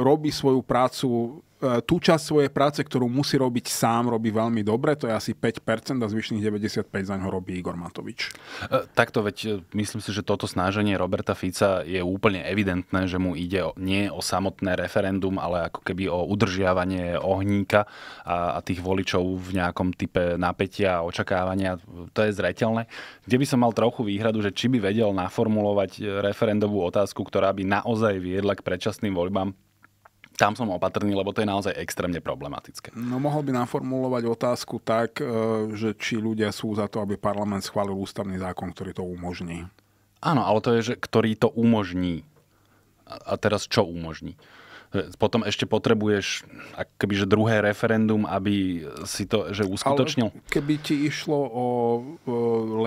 [SPEAKER 1] robí svoju prácu E, tú časť svojej práce, ktorú musí robiť sám, robí veľmi dobre, to je asi 5% a zvyšných 95% za ňo robí Igor Matovič.
[SPEAKER 2] E, takto veď e, myslím si, že toto snaženie Roberta Fica je úplne evidentné, že mu ide o, nie o samotné referendum, ale ako keby o udržiavanie ohníka a, a tých voličov v nejakom type napätia a očakávania. To je zreteľné. Kde by som mal trochu výhradu, že či by vedel naformulovať referendovú otázku, ktorá by naozaj viedla k predčasným voľbám, tam som opatrný, lebo to je naozaj extrémne problematické.
[SPEAKER 1] No mohol by naformulovať otázku tak, e, že či ľudia sú za to, aby parlament schválil ústavný zákon, ktorý to umožní.
[SPEAKER 2] Áno, ale to je, že ktorý to umožní. A teraz čo umožní? potom ešte potrebuješ že druhé referendum, aby si to že uskutočnil? Ale
[SPEAKER 1] keby ti išlo o, o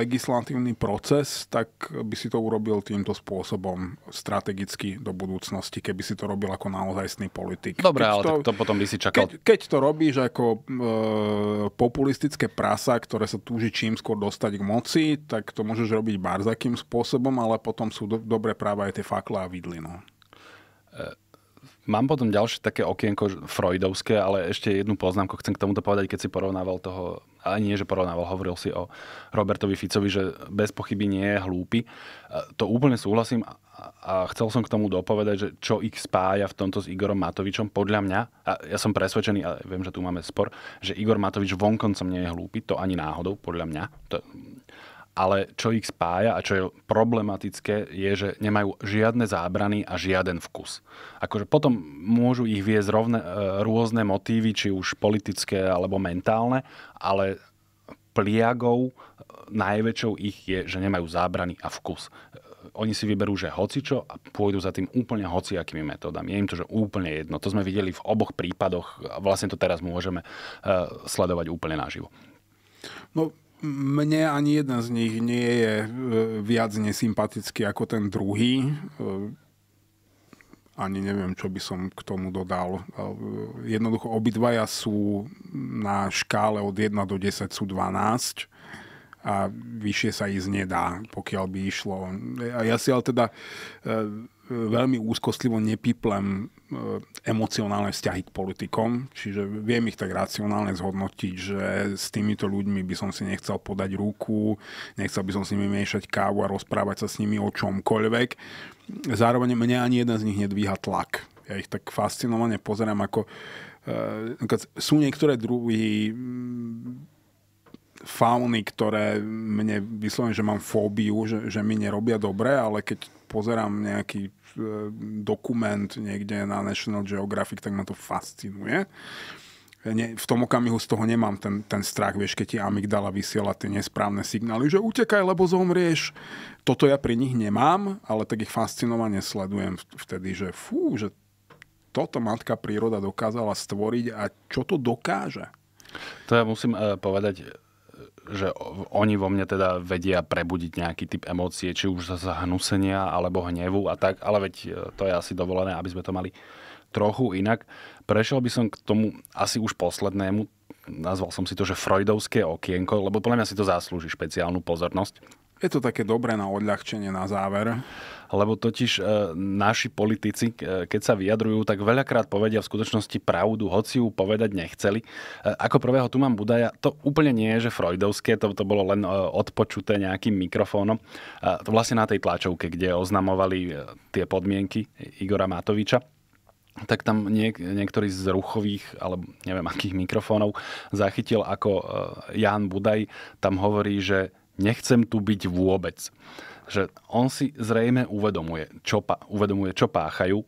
[SPEAKER 1] legislatívny proces, tak by si to urobil týmto spôsobom strategicky do budúcnosti, keby si to robil ako naozajstný politik. Dobre, keď ale to, to potom by si čakal. Keď, keď to robíš ako e, populistické prasa, ktoré sa túži čím skôr dostať k moci, tak to môžeš robiť barzakým spôsobom, ale potom sú do, dobré práva aj tie fakle a vidly. No.
[SPEAKER 2] Mám potom ďalšie také okienko freudovské, ale ešte jednu poznámku chcem k tomuto povedať, keď si porovnával toho, ale nie, že porovnával, hovoril si o Robertovi Ficovi, že bez pochyby nie je hlúpy. E, to úplne súhlasím a chcel som k tomu dopovedať, že čo ich spája v tomto s Igorom Matovičom, podľa mňa, a ja som presvedčený, a viem, že tu máme spor, že Igor Matovič vonkoncom nie je hlúpy, to ani náhodou, podľa mňa. To, ale čo ich spája a čo je problematické, je, že nemajú žiadne zábrany a žiaden vkus. Akože potom môžu ich viesť rovne, e, rôzne motívy, či už politické alebo mentálne, ale pliagou e, najväčšou ich je, že nemajú zábrany a vkus. E, oni si vyberú, že hocičo a pôjdu za tým úplne hociakými metódami. Je im to, že úplne jedno. To sme videli v oboch prípadoch a vlastne to teraz môžeme sledovať úplne naživo.
[SPEAKER 1] No, mne ani jeden z nich nie je e, viac nesympatický ako ten druhý. E, ani neviem, čo by som k tomu dodal. E, jednoducho obidvaja sú na škále od 1 do 10 sú 12 a vyššie sa ísť nedá, pokiaľ by išlo. A ja si ale teda veľmi úzkostlivo nepíplem E, emocionálne vzťahy k politikom, čiže viem ich tak racionálne zhodnotiť, že s týmito ľuďmi by som si nechcel podať ruku, nechcel by som s nimi miešať kávu a rozprávať sa s nimi o čomkoľvek. Zároveň mňa ani jeden z nich nedvíha tlak. Ja ich tak fascinovane pozerám, ako e, sú niektoré druhy mm, fauny, ktoré mne vyslovene, že mám fóbiu, že, že mi nerobia dobre, ale keď pozerám nejaký e, dokument niekde na National Geographic, tak ma to fascinuje. v tom okamihu z toho nemám ten, ten strach, vieš, keď ti amygdala vysiela tie nesprávne signály, že utekaj, lebo zomrieš. Toto ja pri nich nemám, ale tak ich fascinovane sledujem vtedy, že fú, že toto matka príroda dokázala stvoriť a čo to dokáže.
[SPEAKER 2] To ja musím e, povedať, že oni vo mne teda vedia prebudiť nejaký typ emócie, či už za hnusenia alebo hnevu a tak, ale veď e, to je asi dovolené, aby sme to mali trochu inak. Prešiel by som k tomu asi už poslednému, nazval som si to, že freudovské okienko, lebo podľa mňa si to zaslúži špeciálnu pozornosť. Je to také dobré na odľahčenie na záver lebo totiž e, naši politici, e, keď sa vyjadrujú, tak veľakrát povedia v skutočnosti pravdu, hoci ju povedať nechceli. E, ako prvého tu mám Budaja, to úplne nie je, že freudovské, to, to bolo len e, odpočuté nejakým mikrofónom. E, to vlastne na tej tlačovke, kde oznamovali e, tie podmienky Igora Matoviča tak tam niek- niektorý z ruchových, alebo neviem akých mikrofónov, zachytil, ako e, Ján Budaj tam hovorí, že nechcem tu byť vôbec že on si zrejme uvedomuje, čo, uvedomuje, čo páchajú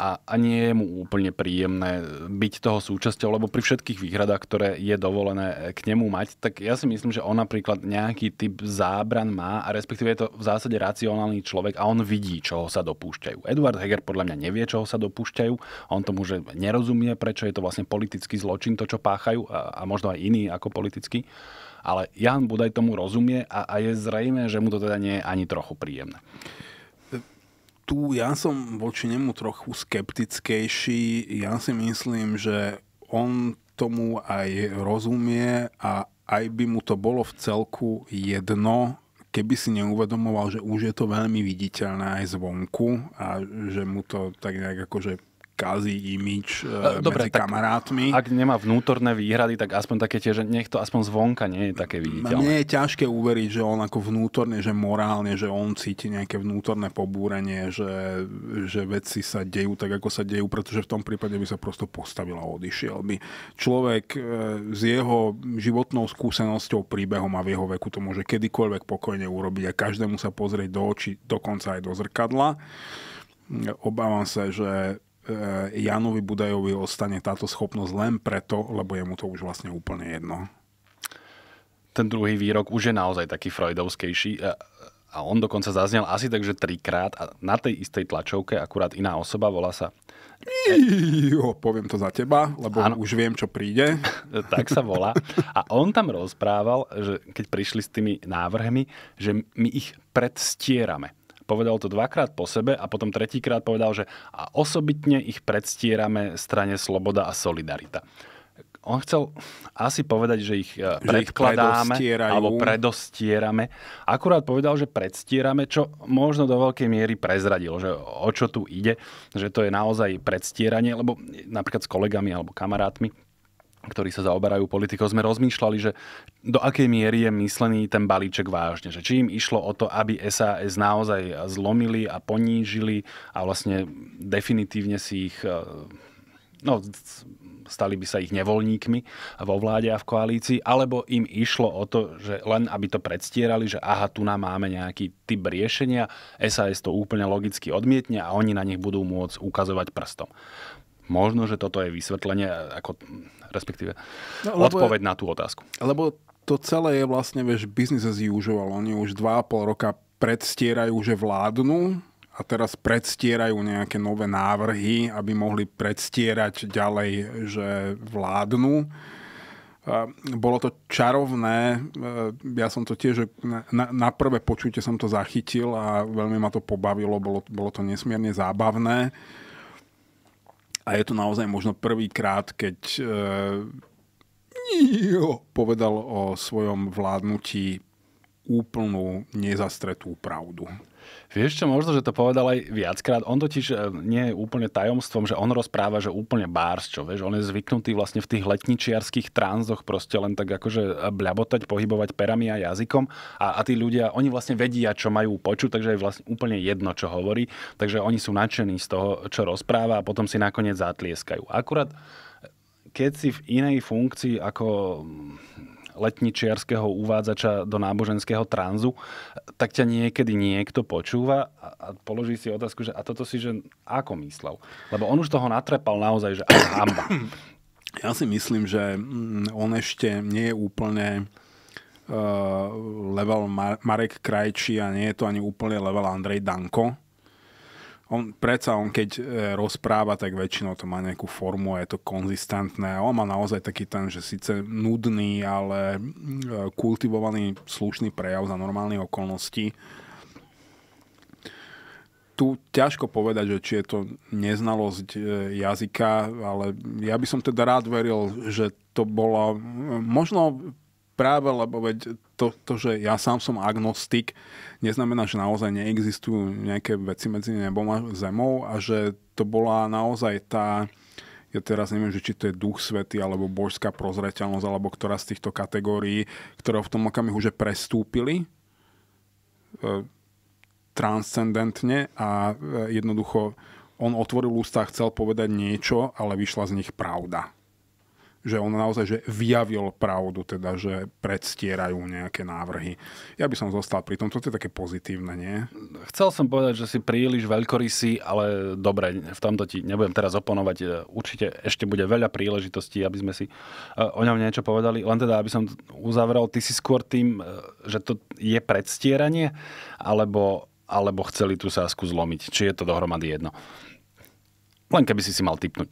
[SPEAKER 2] a, a nie je mu úplne príjemné byť toho súčasťou, lebo pri všetkých výhradách, ktoré je dovolené k nemu mať, tak ja si myslím, že on napríklad nejaký typ zábran má a respektíve je to v zásade racionálny človek a on vidí, čoho sa dopúšťajú. Eduard Heger podľa mňa nevie, čoho sa dopúšťajú, on tomu, že nerozumie, prečo je to vlastne politický zločin, to, čo páchajú a, a možno aj iný ako politický. Ale Jan Budaj tomu rozumie a, a je zrejme, že
[SPEAKER 1] mu to teda nie je ani trochu príjemné tu ja som voči nemu trochu skeptickejší. Ja si myslím, že on tomu aj rozumie a aj by mu to bolo v celku jedno, keby si neuvedomoval, že už je to veľmi viditeľné aj zvonku a že mu to tak nejak akože kazí imič uh, medzi
[SPEAKER 2] tak, kamarátmi. Ak nemá vnútorné výhrady, tak aspoň také tie, že nech to aspoň zvonka nie je také viditeľné. Mne je
[SPEAKER 1] ťažké uveriť, že on ako vnútorne, že morálne, že on cíti nejaké vnútorné pobúrenie, že, že veci sa dejú tak, ako sa dejú, pretože v tom prípade by sa prosto postavil a odišiel by. Človek eh, s jeho životnou skúsenosťou, príbehom a v jeho veku to môže kedykoľvek pokojne urobiť a každému sa pozrieť do očí, dokonca aj do zrkadla. Obávam sa, že E, Janovi Budajovi ostane táto schopnosť len preto, lebo je mu to už vlastne úplne jedno.
[SPEAKER 2] Ten druhý výrok už je naozaj taký freudovskejší e, a on dokonca zaznel asi tak, že trikrát a na tej istej tlačovke akurát iná osoba volá sa... Jo, poviem to za teba, lebo ano. už viem, čo príde. tak sa volá. A on tam rozprával, že keď prišli s tými návrhmi, že my ich predstierame Povedal to dvakrát po sebe a potom tretíkrát povedal, že a osobitne ich predstierame strane Sloboda a Solidarita on chcel asi povedať, že ich e, že predkladáme ich alebo predostierame. Akurát povedal, že predstierame, čo možno do veľkej miery prezradil, že o čo tu ide, že to je naozaj predstieranie, lebo napríklad s kolegami alebo kamarátmi ktorí sa zaoberajú politikou, sme rozmýšľali, že do akej miery je myslený ten balíček vážne. Že či im išlo o to, aby SAS naozaj zlomili a ponížili a vlastne definitívne si ich e, no, stali by sa ich nevoľníkmi vo vláde a v koalícii, alebo im išlo o to, že len aby to predstierali, že aha, tu nám máme nejaký typ riešenia, SAS to úplne logicky odmietne a oni na nich budú môcť ukazovať prstom. Možno, že toto je vysvetlenie, ako, respektíve no, odpoveď je, na tú otázku.
[SPEAKER 1] Lebo to celé je vlastne, vieš, business as usual. Oni už 2,5 roka predstierajú, že vládnu a teraz predstierajú nejaké nové návrhy, aby mohli predstierať ďalej, že vládnu. Bolo to čarovné, e, ja som to tiež, na, na prvé počutie som to zachytil a veľmi ma to pobavilo, bolo, bolo to nesmierne zábavné a je to naozaj možno prvýkrát, keď uh, povedal o svojom vládnutí úplnú nezastretú pravdu.
[SPEAKER 2] Vieš čo, možno, že to povedal aj viackrát. On totiž eh, nie je úplne tajomstvom, že on rozpráva, že úplne bárs, čo vieš. On je zvyknutý vlastne v tých letničiarských tranzoch proste len tak akože eh, bľabotať, pohybovať perami a jazykom. A, a tí ľudia, oni vlastne vedia, čo majú počuť, takže je vlastne úplne jedno, čo hovorí. Takže oni sú nadšení z toho, čo rozpráva a potom si nakoniec zatlieskajú. Akurát eh, keď si v inej funkcii ako letničiarského uvádzača do náboženského tranzu, tak ťa niekedy niekto počúva a položí si otázku, že a toto si, že ako myslel? Lebo on už toho natrepal naozaj, že
[SPEAKER 1] hamba. Ja si myslím, že mm, on ešte nie je úplne uh, level Marek Krajčí a nie je to ani úplne level Andrej Danko on predsa, on keď e, rozpráva, tak väčšinou to má nejakú formu a je to konzistentné. On má naozaj taký ten, že síce nudný, ale e, kultivovaný slušný prejav za normálnych okolností. Tu ťažko povedať, že či je to neznalosť e, jazyka, ale ja by som teda rád veril, že to bolo možno správa, lebo veď to, to, že ja sám som agnostik, neznamená, že naozaj neexistujú nejaké veci medzi nebom a zemou a že to bola naozaj tá, ja teraz neviem, že či to je duch svety, alebo božská prozreteľnosť, alebo ktorá z týchto kategórií, ktoré v tom okamihu že prestúpili e, transcendentne a e, jednoducho on otvoril ústa a chcel povedať niečo, ale vyšla z nich pravda že on naozaj že vyjavil pravdu, teda, že predstierajú nejaké návrhy. Ja by som zostal pri tom, toto je také pozitívne, nie? Chcel som povedať, že si príliš veľkorysý, ale dobre, v
[SPEAKER 2] tomto ti nebudem teraz oponovať. E, určite ešte bude veľa príležitostí, aby sme si e, o ňom niečo povedali. Len teda, aby som uzavrel, ty si skôr tým, e, že to je predstieranie, alebo, alebo chceli tú sásku zlomiť. Či je to dohromady jedno? Len keby si si mal typnúť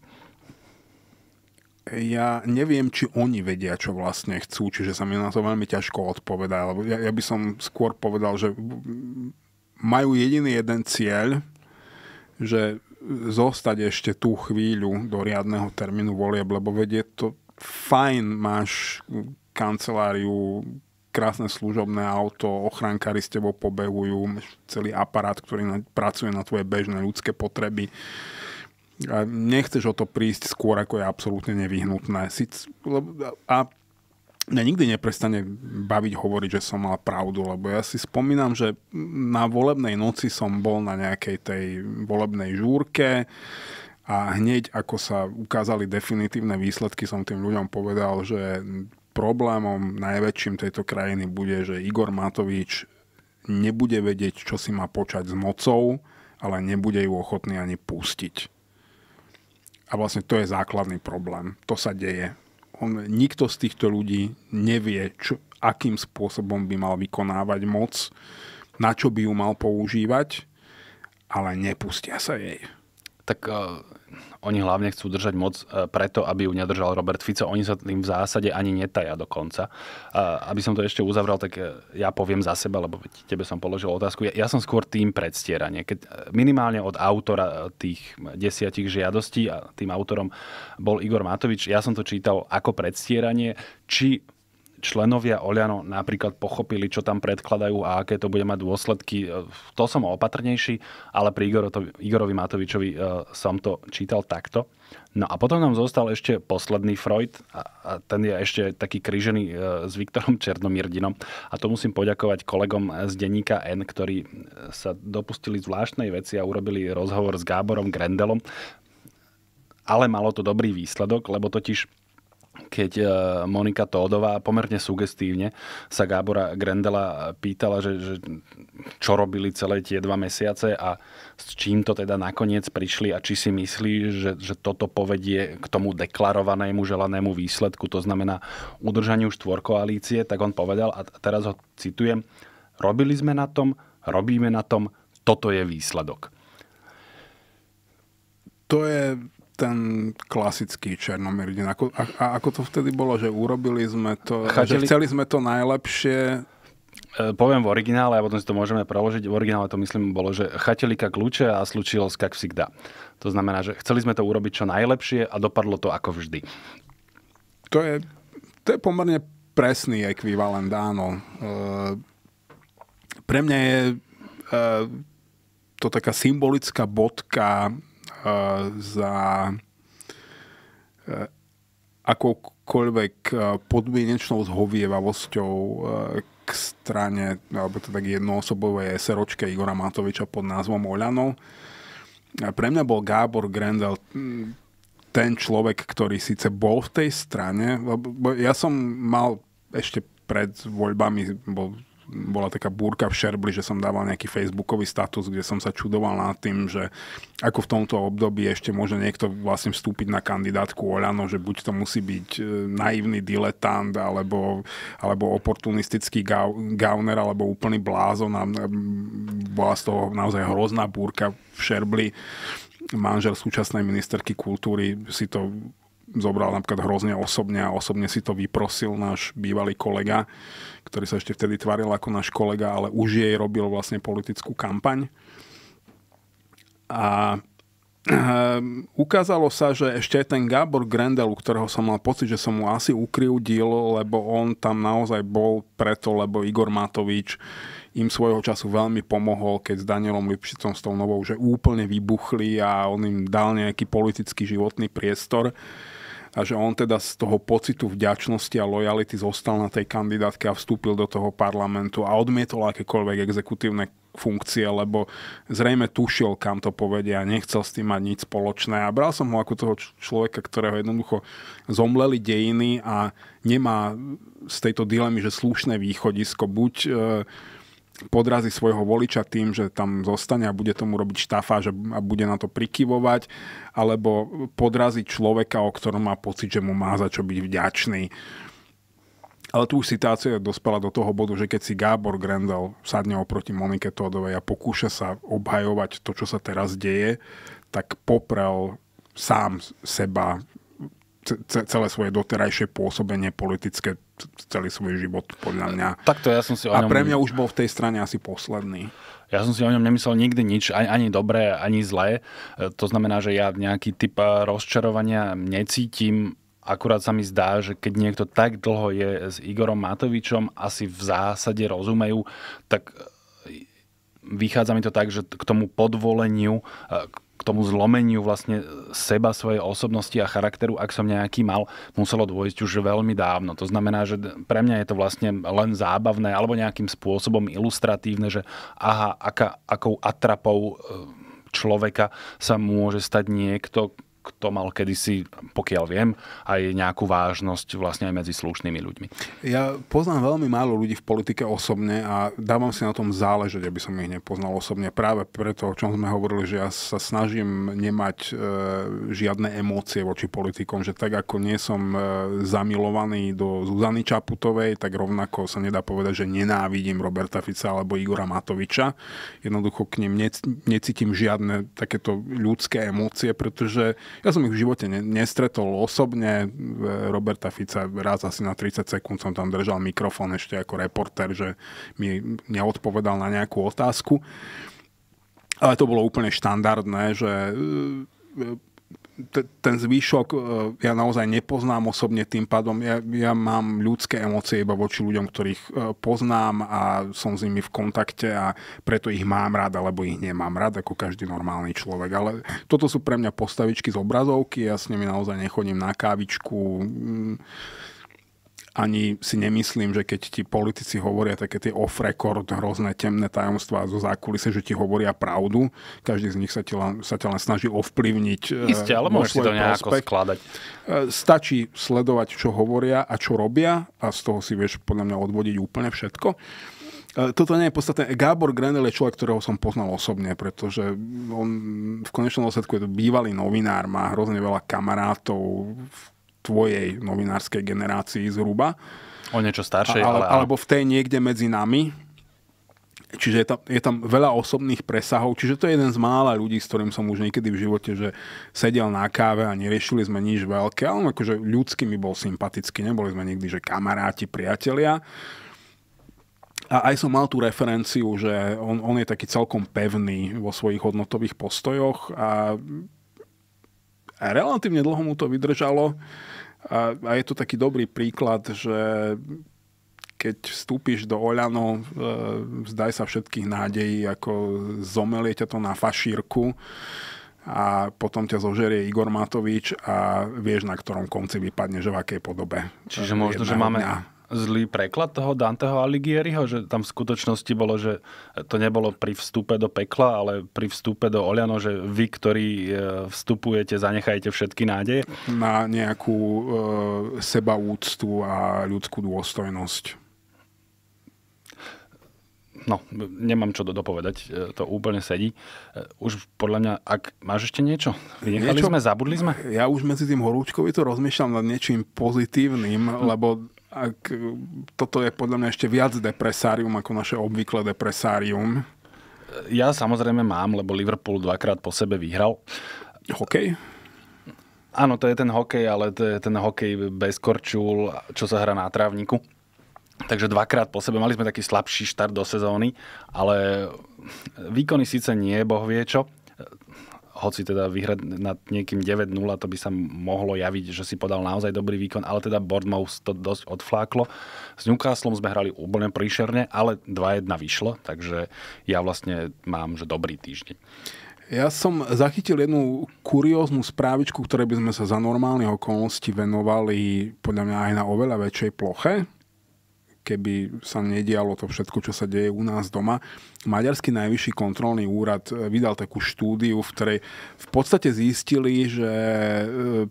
[SPEAKER 1] ja neviem, či oni vedia, čo vlastne chcú, čiže sa mi na to veľmi ťažko odpovedá, lebo ja, ja by som skôr povedal, že majú jediný jeden cieľ, že zostať ešte tú chvíľu do riadneho termínu volieb, lebo vedie to fajn, máš kanceláriu, krásne služobné auto, ochránkári s tebou pobehujú, celý aparát, ktorý na, pracuje na tvoje bežné ľudské potreby. Uh, a nechceš o to prísť skôr, ako je absolútne nevyhnutné. Sic, a mňa nikdy neprestane baviť hovoriť, že som mal pravdu, lebo ja si spomínam, že na volebnej noci som bol na nejakej tej volebnej žúrke a hneď ako sa ukázali definitívne výsledky, som tým ľuďom povedal, že problémom najväčším tejto krajiny bude, že Igor Matovič nebude vedieť, čo si má počať s mocou, ale nebude ju ochotný ani pustiť. A vlastne to je základný problém. To sa deje. On, nikto z týchto ľudí nevie, čo, akým spôsobom by mal vykonávať moc, na čo by ju mal používať, ale nepustia sa jej. Tak eh,
[SPEAKER 2] oni hlavne chcú držať moc e, preto, aby ju nedržal Robert Fico. Oni sa tým v zásade ani netaja dokonca. Aby som to ešte uzavral, tak e, ja poviem za seba, lebo tebe som položil otázku. Ja, ja som skôr tým predstieranie. Keď e, minimálne od autora tých desiatich žiadostí a tým autorom bol Igor Matovič, ja som to čítal ako predstieranie, či členovia Oliano napríklad pochopili, čo tam predkladajú a aké to bude mať dôsledky. E, to som opatrnejší, ale pri Igorovi Matovičovi e, som to čítal takto. No a potom nám zostal ešte posledný Freud a ten je ešte taký krížený e, s Viktorom Černomirdinom A to musím poďakovať kolegom z denníka N, ktorí sa dopustili zvláštnej veci a urobili rozhovor s Gáborom Grendelom. Ale malo to dobrý výsledok, lebo totiž keď e, Monika Tódová pomerne sugestívne sa Gábora Grendela pýtala, že, že čo robili celé tie dva mesiace a s čím to teda nakoniec prišli a či si myslí, že, že toto povedie k tomu deklarovanému želanému výsledku, to znamená udržaniu štvorkoalície, tak on povedal, a teraz ho citujem, robili sme na tom,
[SPEAKER 1] robíme na tom, toto je výsledok. To je ten klasický Černomyrdin. Ako, a, a ako to vtedy bolo, že urobili sme to, Chateli... že chceli sme to najlepšie,
[SPEAKER 2] e, poviem v originále a potom si to môžeme preložiť. V originále to myslím bolo, že kak kľúče a slučilosť kak vsegda. To znamená, že chceli sme to urobiť čo najlepšie a dopadlo to ako vždy.
[SPEAKER 1] To je, to je pomerne presný ekvivalent, áno. E, pre mňa je e, to taká symbolická bodka Eh, za eh, akoukoľvek eh, podmienečnou zhovievavosťou k strane, alebo to tak jednoosobovej SROčke Igora Matoviča pod názvom Oľano. Pre mňa bol Gábor Grendel hm, ten človek, ktorý síce bol v tej strane, lebo ja som mal ešte pred voľbami, bol bola taká búrka v Šerbli, že som dával nejaký facebookový status, kde som sa čudoval nad tým, že ako v tomto období ešte môže niekto vlastne vstúpiť na kandidátku Oľano, že buď to musí byť e, naivný diletant, alebo, alebo oportunistický gauner, alebo úplný blázon. A bola z toho naozaj hrozná búrka v Šerbli manžel súčasnej ministerky kultúry si to zobral napríklad hrozne osobne a osobne si to vyprosil náš bývalý kolega, ktorý sa ešte vtedy tvaril ako náš kolega, ale už jej robil vlastne politickú kampaň. A eh, ukázalo sa, že ešte aj ten Gábor Grendel, u ktorého som mal pocit, že som mu asi ukryudil, lebo on tam naozaj bol preto, lebo Igor Matovič im svojho času veľmi pomohol, keď s Danielom Lipšicom s tou novou, že úplne vybuchli a on im dal nejaký politický životný priestor a že on teda z toho pocitu vďačnosti a lojality zostal na tej kandidátke a vstúpil do toho parlamentu a odmietol akékoľvek exekutívne funkcie, lebo zrejme tušil, kam to povedia a nechcel s tým mať nič spoločné. A bral som ho ako toho človeka, ktorého jednoducho zomleli dejiny a nemá z tejto dilemy, že slušné východisko. Buď e, podrazí svojho voliča tým, že tam zostane a bude tomu robiť že, a bude na to prikyvovať, alebo podrazí človeka, o ktorom má pocit, že mu má za čo byť vďačný. Ale tu už situácia dospela do toho bodu, že keď si Gábor Grendel sadne oproti Monike Todovej a pokúša sa obhajovať to, čo sa teraz deje, tak poprel sám seba, celé svoje doterajšie pôsobenie politické celý svoj život, podľa mňa.
[SPEAKER 2] Tak to ja som si o ňom... A pre mňa už
[SPEAKER 1] bol v tej strane asi posledný.
[SPEAKER 2] Ja som si o ňom nemyslel nikdy nič, ani, ani dobré, ani zlé. E, to znamená, že ja nejaký typ e, rozčarovania necítim. Akurát sa mi zdá, že keď niekto tak dlho je s Igorom Matovičom, asi v zásade rozumejú, tak e, vychádza mi to tak, že k tomu podvoleniu, k tomu zlomeniu vlastne seba, svojej osobnosti a charakteru, ak som nejaký mal, muselo dôjsť už veľmi dávno. To znamená, že pre mňa je to vlastne len zábavné alebo nejakým spôsobom ilustratívne, že aha, aká, akou atrapou e, človeka sa môže stať niekto, kto mal kedysi, pokiaľ viem, aj nejakú vážnosť vlastne aj medzi slušnými
[SPEAKER 1] ľuďmi. Ja poznám veľmi málo ľudí v politike osobne a dávam si na tom záležať, aby som ich nepoznal osobne. Práve preto, o čom sme hovorili, že ja sa snažím nemať e, žiadne emócie voči politikom, že tak ako nie som e, zamilovaný do Zuzany Čaputovej, tak rovnako sa nedá povedať, že nenávidím Roberta Fica alebo Igora Matoviča. Jednoducho k nim ne, necítim žiadne takéto ľudské emócie, pretože ja som ich v živote ne, nestretol osobne. Roberta Fica raz asi na 30 sekúnd som tam držal mikrofón ešte ako reporter, že mi neodpovedal na nejakú otázku. Ale to bolo úplne štandardné, že t- ten zvyšok e, ja naozaj nepoznám osobne tým pádom. Ja, ja mám ľudské emócie iba voči ľuďom, ktorých e, poznám a som s nimi v kontakte a preto ich mám rád alebo ich nemám rád ako každý normálny človek. Ale toto sú pre mňa postavičky z obrazovky, ja s nimi naozaj nechodím na kávičku. Mm, ani si nemyslím, že keď ti politici hovoria také tie off-record, hrozné temné tajomstvá zo zákulise, že ti hovoria pravdu. Každý z nich sa, ti len, sa ťa len snaží ovplyvniť. Isté, e, ale môžeš si to nejako prospekt. skladať. E, stačí sledovať, čo hovoria a čo robia a z toho si vieš podľa mňa odvodiť úplne všetko. E, toto nie je podstatné. Gábor Grenel je človek, ktorého som poznal osobne, pretože on v konečnom dôsledku je to bývalý novinár, má hrozne veľa kamarátov v tvojej novinárskej generácii zhruba. O niečo staršej. Ale, alebo v tej niekde medzi nami. Čiže je tam, je tam veľa osobných presahov. Čiže to je jeden z mála ľudí, s ktorým som už niekedy v živote, že sedel na káve a neriešili sme nič veľké, ale akože ľudský mi bol sympatický. Neboli sme nikdy, že kamaráti, priatelia. A aj som mal tú referenciu, že on, on je taký celkom pevný vo svojich hodnotových postojoch a a relatívne dlho mu to vydržalo a, a je to taký dobrý príklad, že keď vstúpiš do Oľano, e, vzdaj sa všetkých nádejí, ako zomelie ťa to na fašírku a potom ťa zožerie Igor Matovič a vieš, na ktorom konci vypadne, že v akej podobe. Čiže e, možno, že máme,
[SPEAKER 2] zlý preklad toho Danteho Alighieriho, že tam v skutočnosti bolo, že to nebolo pri vstupe do pekla, ale pri vstupe do Oliano, že vy, ktorí e, vstupujete,
[SPEAKER 1] zanechajte všetky nádeje? Na nejakú e, sebaúctu a ľudskú dôstojnosť. No, nemám
[SPEAKER 2] čo dopovedať, e, to úplne sedí. E, už podľa mňa, ak máš ešte niečo? Vynechali niečo, sme, zabudli sme?
[SPEAKER 1] Ja už medzi tým horúčkovi to rozmýšľam nad niečím pozitívnym, hm. lebo ak, e, toto je podľa mňa ešte viac depresárium ako naše obvyklé depresárium. Ja samozrejme mám, lebo Liverpool dvakrát po sebe vyhral. Hokej?
[SPEAKER 2] Áno, to je ten hokej, ale to je ten hokej bez korčul, čo sa hrá na trávniku. Takže dvakrát po sebe mali sme taký slabší štart do sezóny, ale výkony síce nie, boh vie čo, hoci teda vyhrať nad niekým 9-0, to by sa mohlo javiť, že si podal naozaj dobrý výkon, ale teda Bournemouth to dosť odfláklo. S Newcastlom sme hrali úplne príšerne, ale 2-1 vyšlo, takže ja vlastne mám, že dobrý týždeň.
[SPEAKER 1] Ja som zachytil jednu kurióznu správičku, ktorej by sme sa za normálne okolnosti venovali podľa mňa aj na oveľa väčšej ploche keby sa nedialo to všetko, čo sa deje u nás doma. Maďarský najvyšší kontrolný úrad e, vydal takú štúdiu, v ktorej v podstate zistili, že e,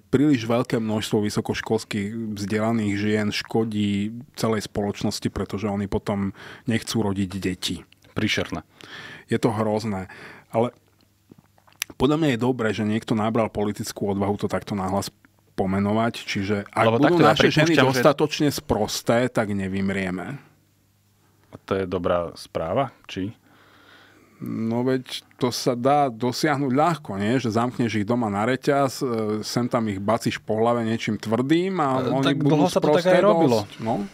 [SPEAKER 1] príliš veľké množstvo vysokoškolských vzdelaných žien škodí celej spoločnosti, pretože oni potom nechcú rodiť deti. Prišerné. Je to hrozné. Ale podľa mňa je dobré, že niekto nabral politickú odvahu to takto náhlas pomenovať, čiže ak Lebo budú naše ženy že... dostatočne sprosté, tak nevymrieme. A to je dobrá správa, či? No veď to sa dá dosiahnuť ľahko, nie? že zamkneš ich doma na reťaz, e, sem tam ich bacíš po hlave niečím tvrdým a e, oni tak budú dlho sa to tak aj robilo. Dosť, no?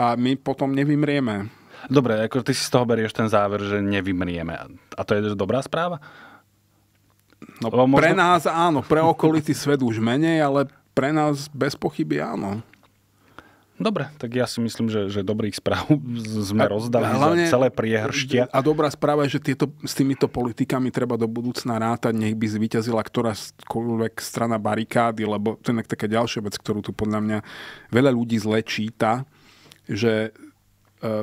[SPEAKER 1] A my potom nevymrieme. Dobre,
[SPEAKER 2] ako ty si z toho berieš ten záver, že nevymrieme. A to je dobrá správa?
[SPEAKER 1] No, možno... Pre nás áno, pre okolitý svet už menej, ale pre nás bez pochyby áno. Dobre, tak ja si myslím, že, že dobrých správ sme a, rozdali hlavne, za celé priehrštia. A dobrá správa je, že tieto, s týmito politikami treba do budúcna rátať, nech by zvíťazila ktorákoľvek strana barikády, lebo to je taká ďalšia vec, ktorú tu podľa mňa veľa ľudí zle číta, že e,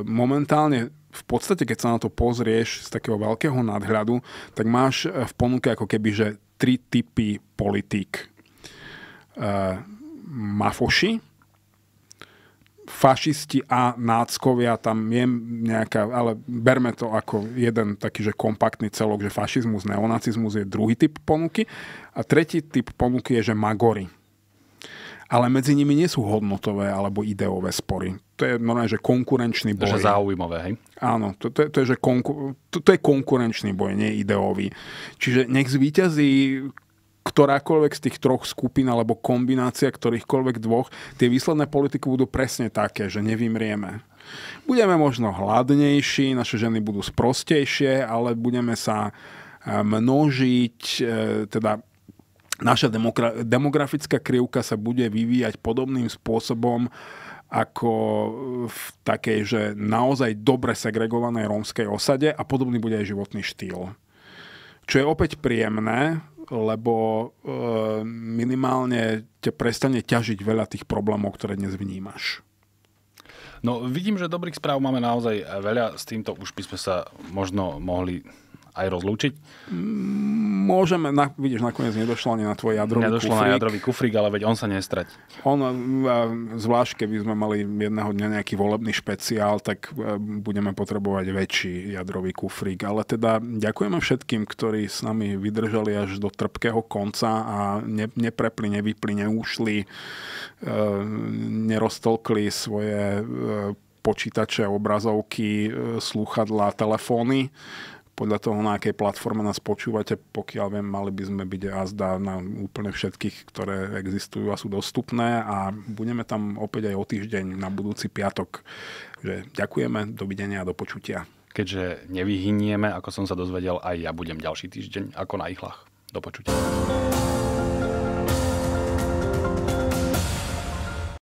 [SPEAKER 1] momentálne v podstate, keď sa na to pozrieš z takého veľkého nadhľadu, tak máš eh, v ponuke ako keby, že tri typy politík. Uh, mafoši, fašisti a náckovia, tam je nejaká, ale berme to ako jeden taký, že kompaktný celok, že fašizmus, neonacizmus je druhý typ ponuky a tretí typ ponuky je, že magory ale medzi nimi nie sú hodnotové alebo ideové spory. To je normálne, že konkurenčný boj. To je zaujímavé, hej? Áno, to, to, je, to, je, že konku, to, to je konkurenčný boj, nie ideový. Čiže nech zvíťazí ktorákoľvek z tých troch skupín alebo kombinácia ktorýchkoľvek dvoch, tie výsledné politiky budú presne také, že nevymrieme. Budeme možno hladnejší, naše ženy budú sprostejšie, ale budeme sa eh, množiť, eh, teda naša demokra- demografická krivka sa bude vyvíjať podobným spôsobom ako v takej, že naozaj dobre segregovanej rómskej osade a podobný bude aj životný štýl. Čo je opäť príjemné, lebo e, minimálne te prestane ťažiť veľa tých problémov, ktoré dnes vnímaš.
[SPEAKER 2] No vidím, že dobrých správ máme naozaj veľa. S týmto už by sme sa možno mohli aj rozlúčiť? Môžeme,
[SPEAKER 1] na, vidíš, nakoniec nedošlo ani na tvoj jadrový nedošlo kufrík. na jadrový kufrík, ale veď on sa nestrať. On, e, zvlášť keby sme mali jedného dňa nejaký volebný špeciál, tak e, budeme potrebovať väčší jadrový kufrík. Ale teda ďakujeme všetkým, ktorí s nami vydržali až do trpkého konca a ne, neprepli, nevypli, neúšli, e, neroztolkli svoje počítače, obrazovky, slúchadlá telefóny podľa toho, na akej platforme nás počúvate, pokiaľ viem, mali by sme byť azda na úplne všetkých, ktoré existujú a sú dostupné a budeme tam opäť aj o týždeň na budúci piatok. Že ďakujeme, dovidenia a do počutia. Keďže nevyhynieme, ako som sa dozvedel, aj ja budem ďalší týždeň ako na ihlach.
[SPEAKER 2] Do počutia.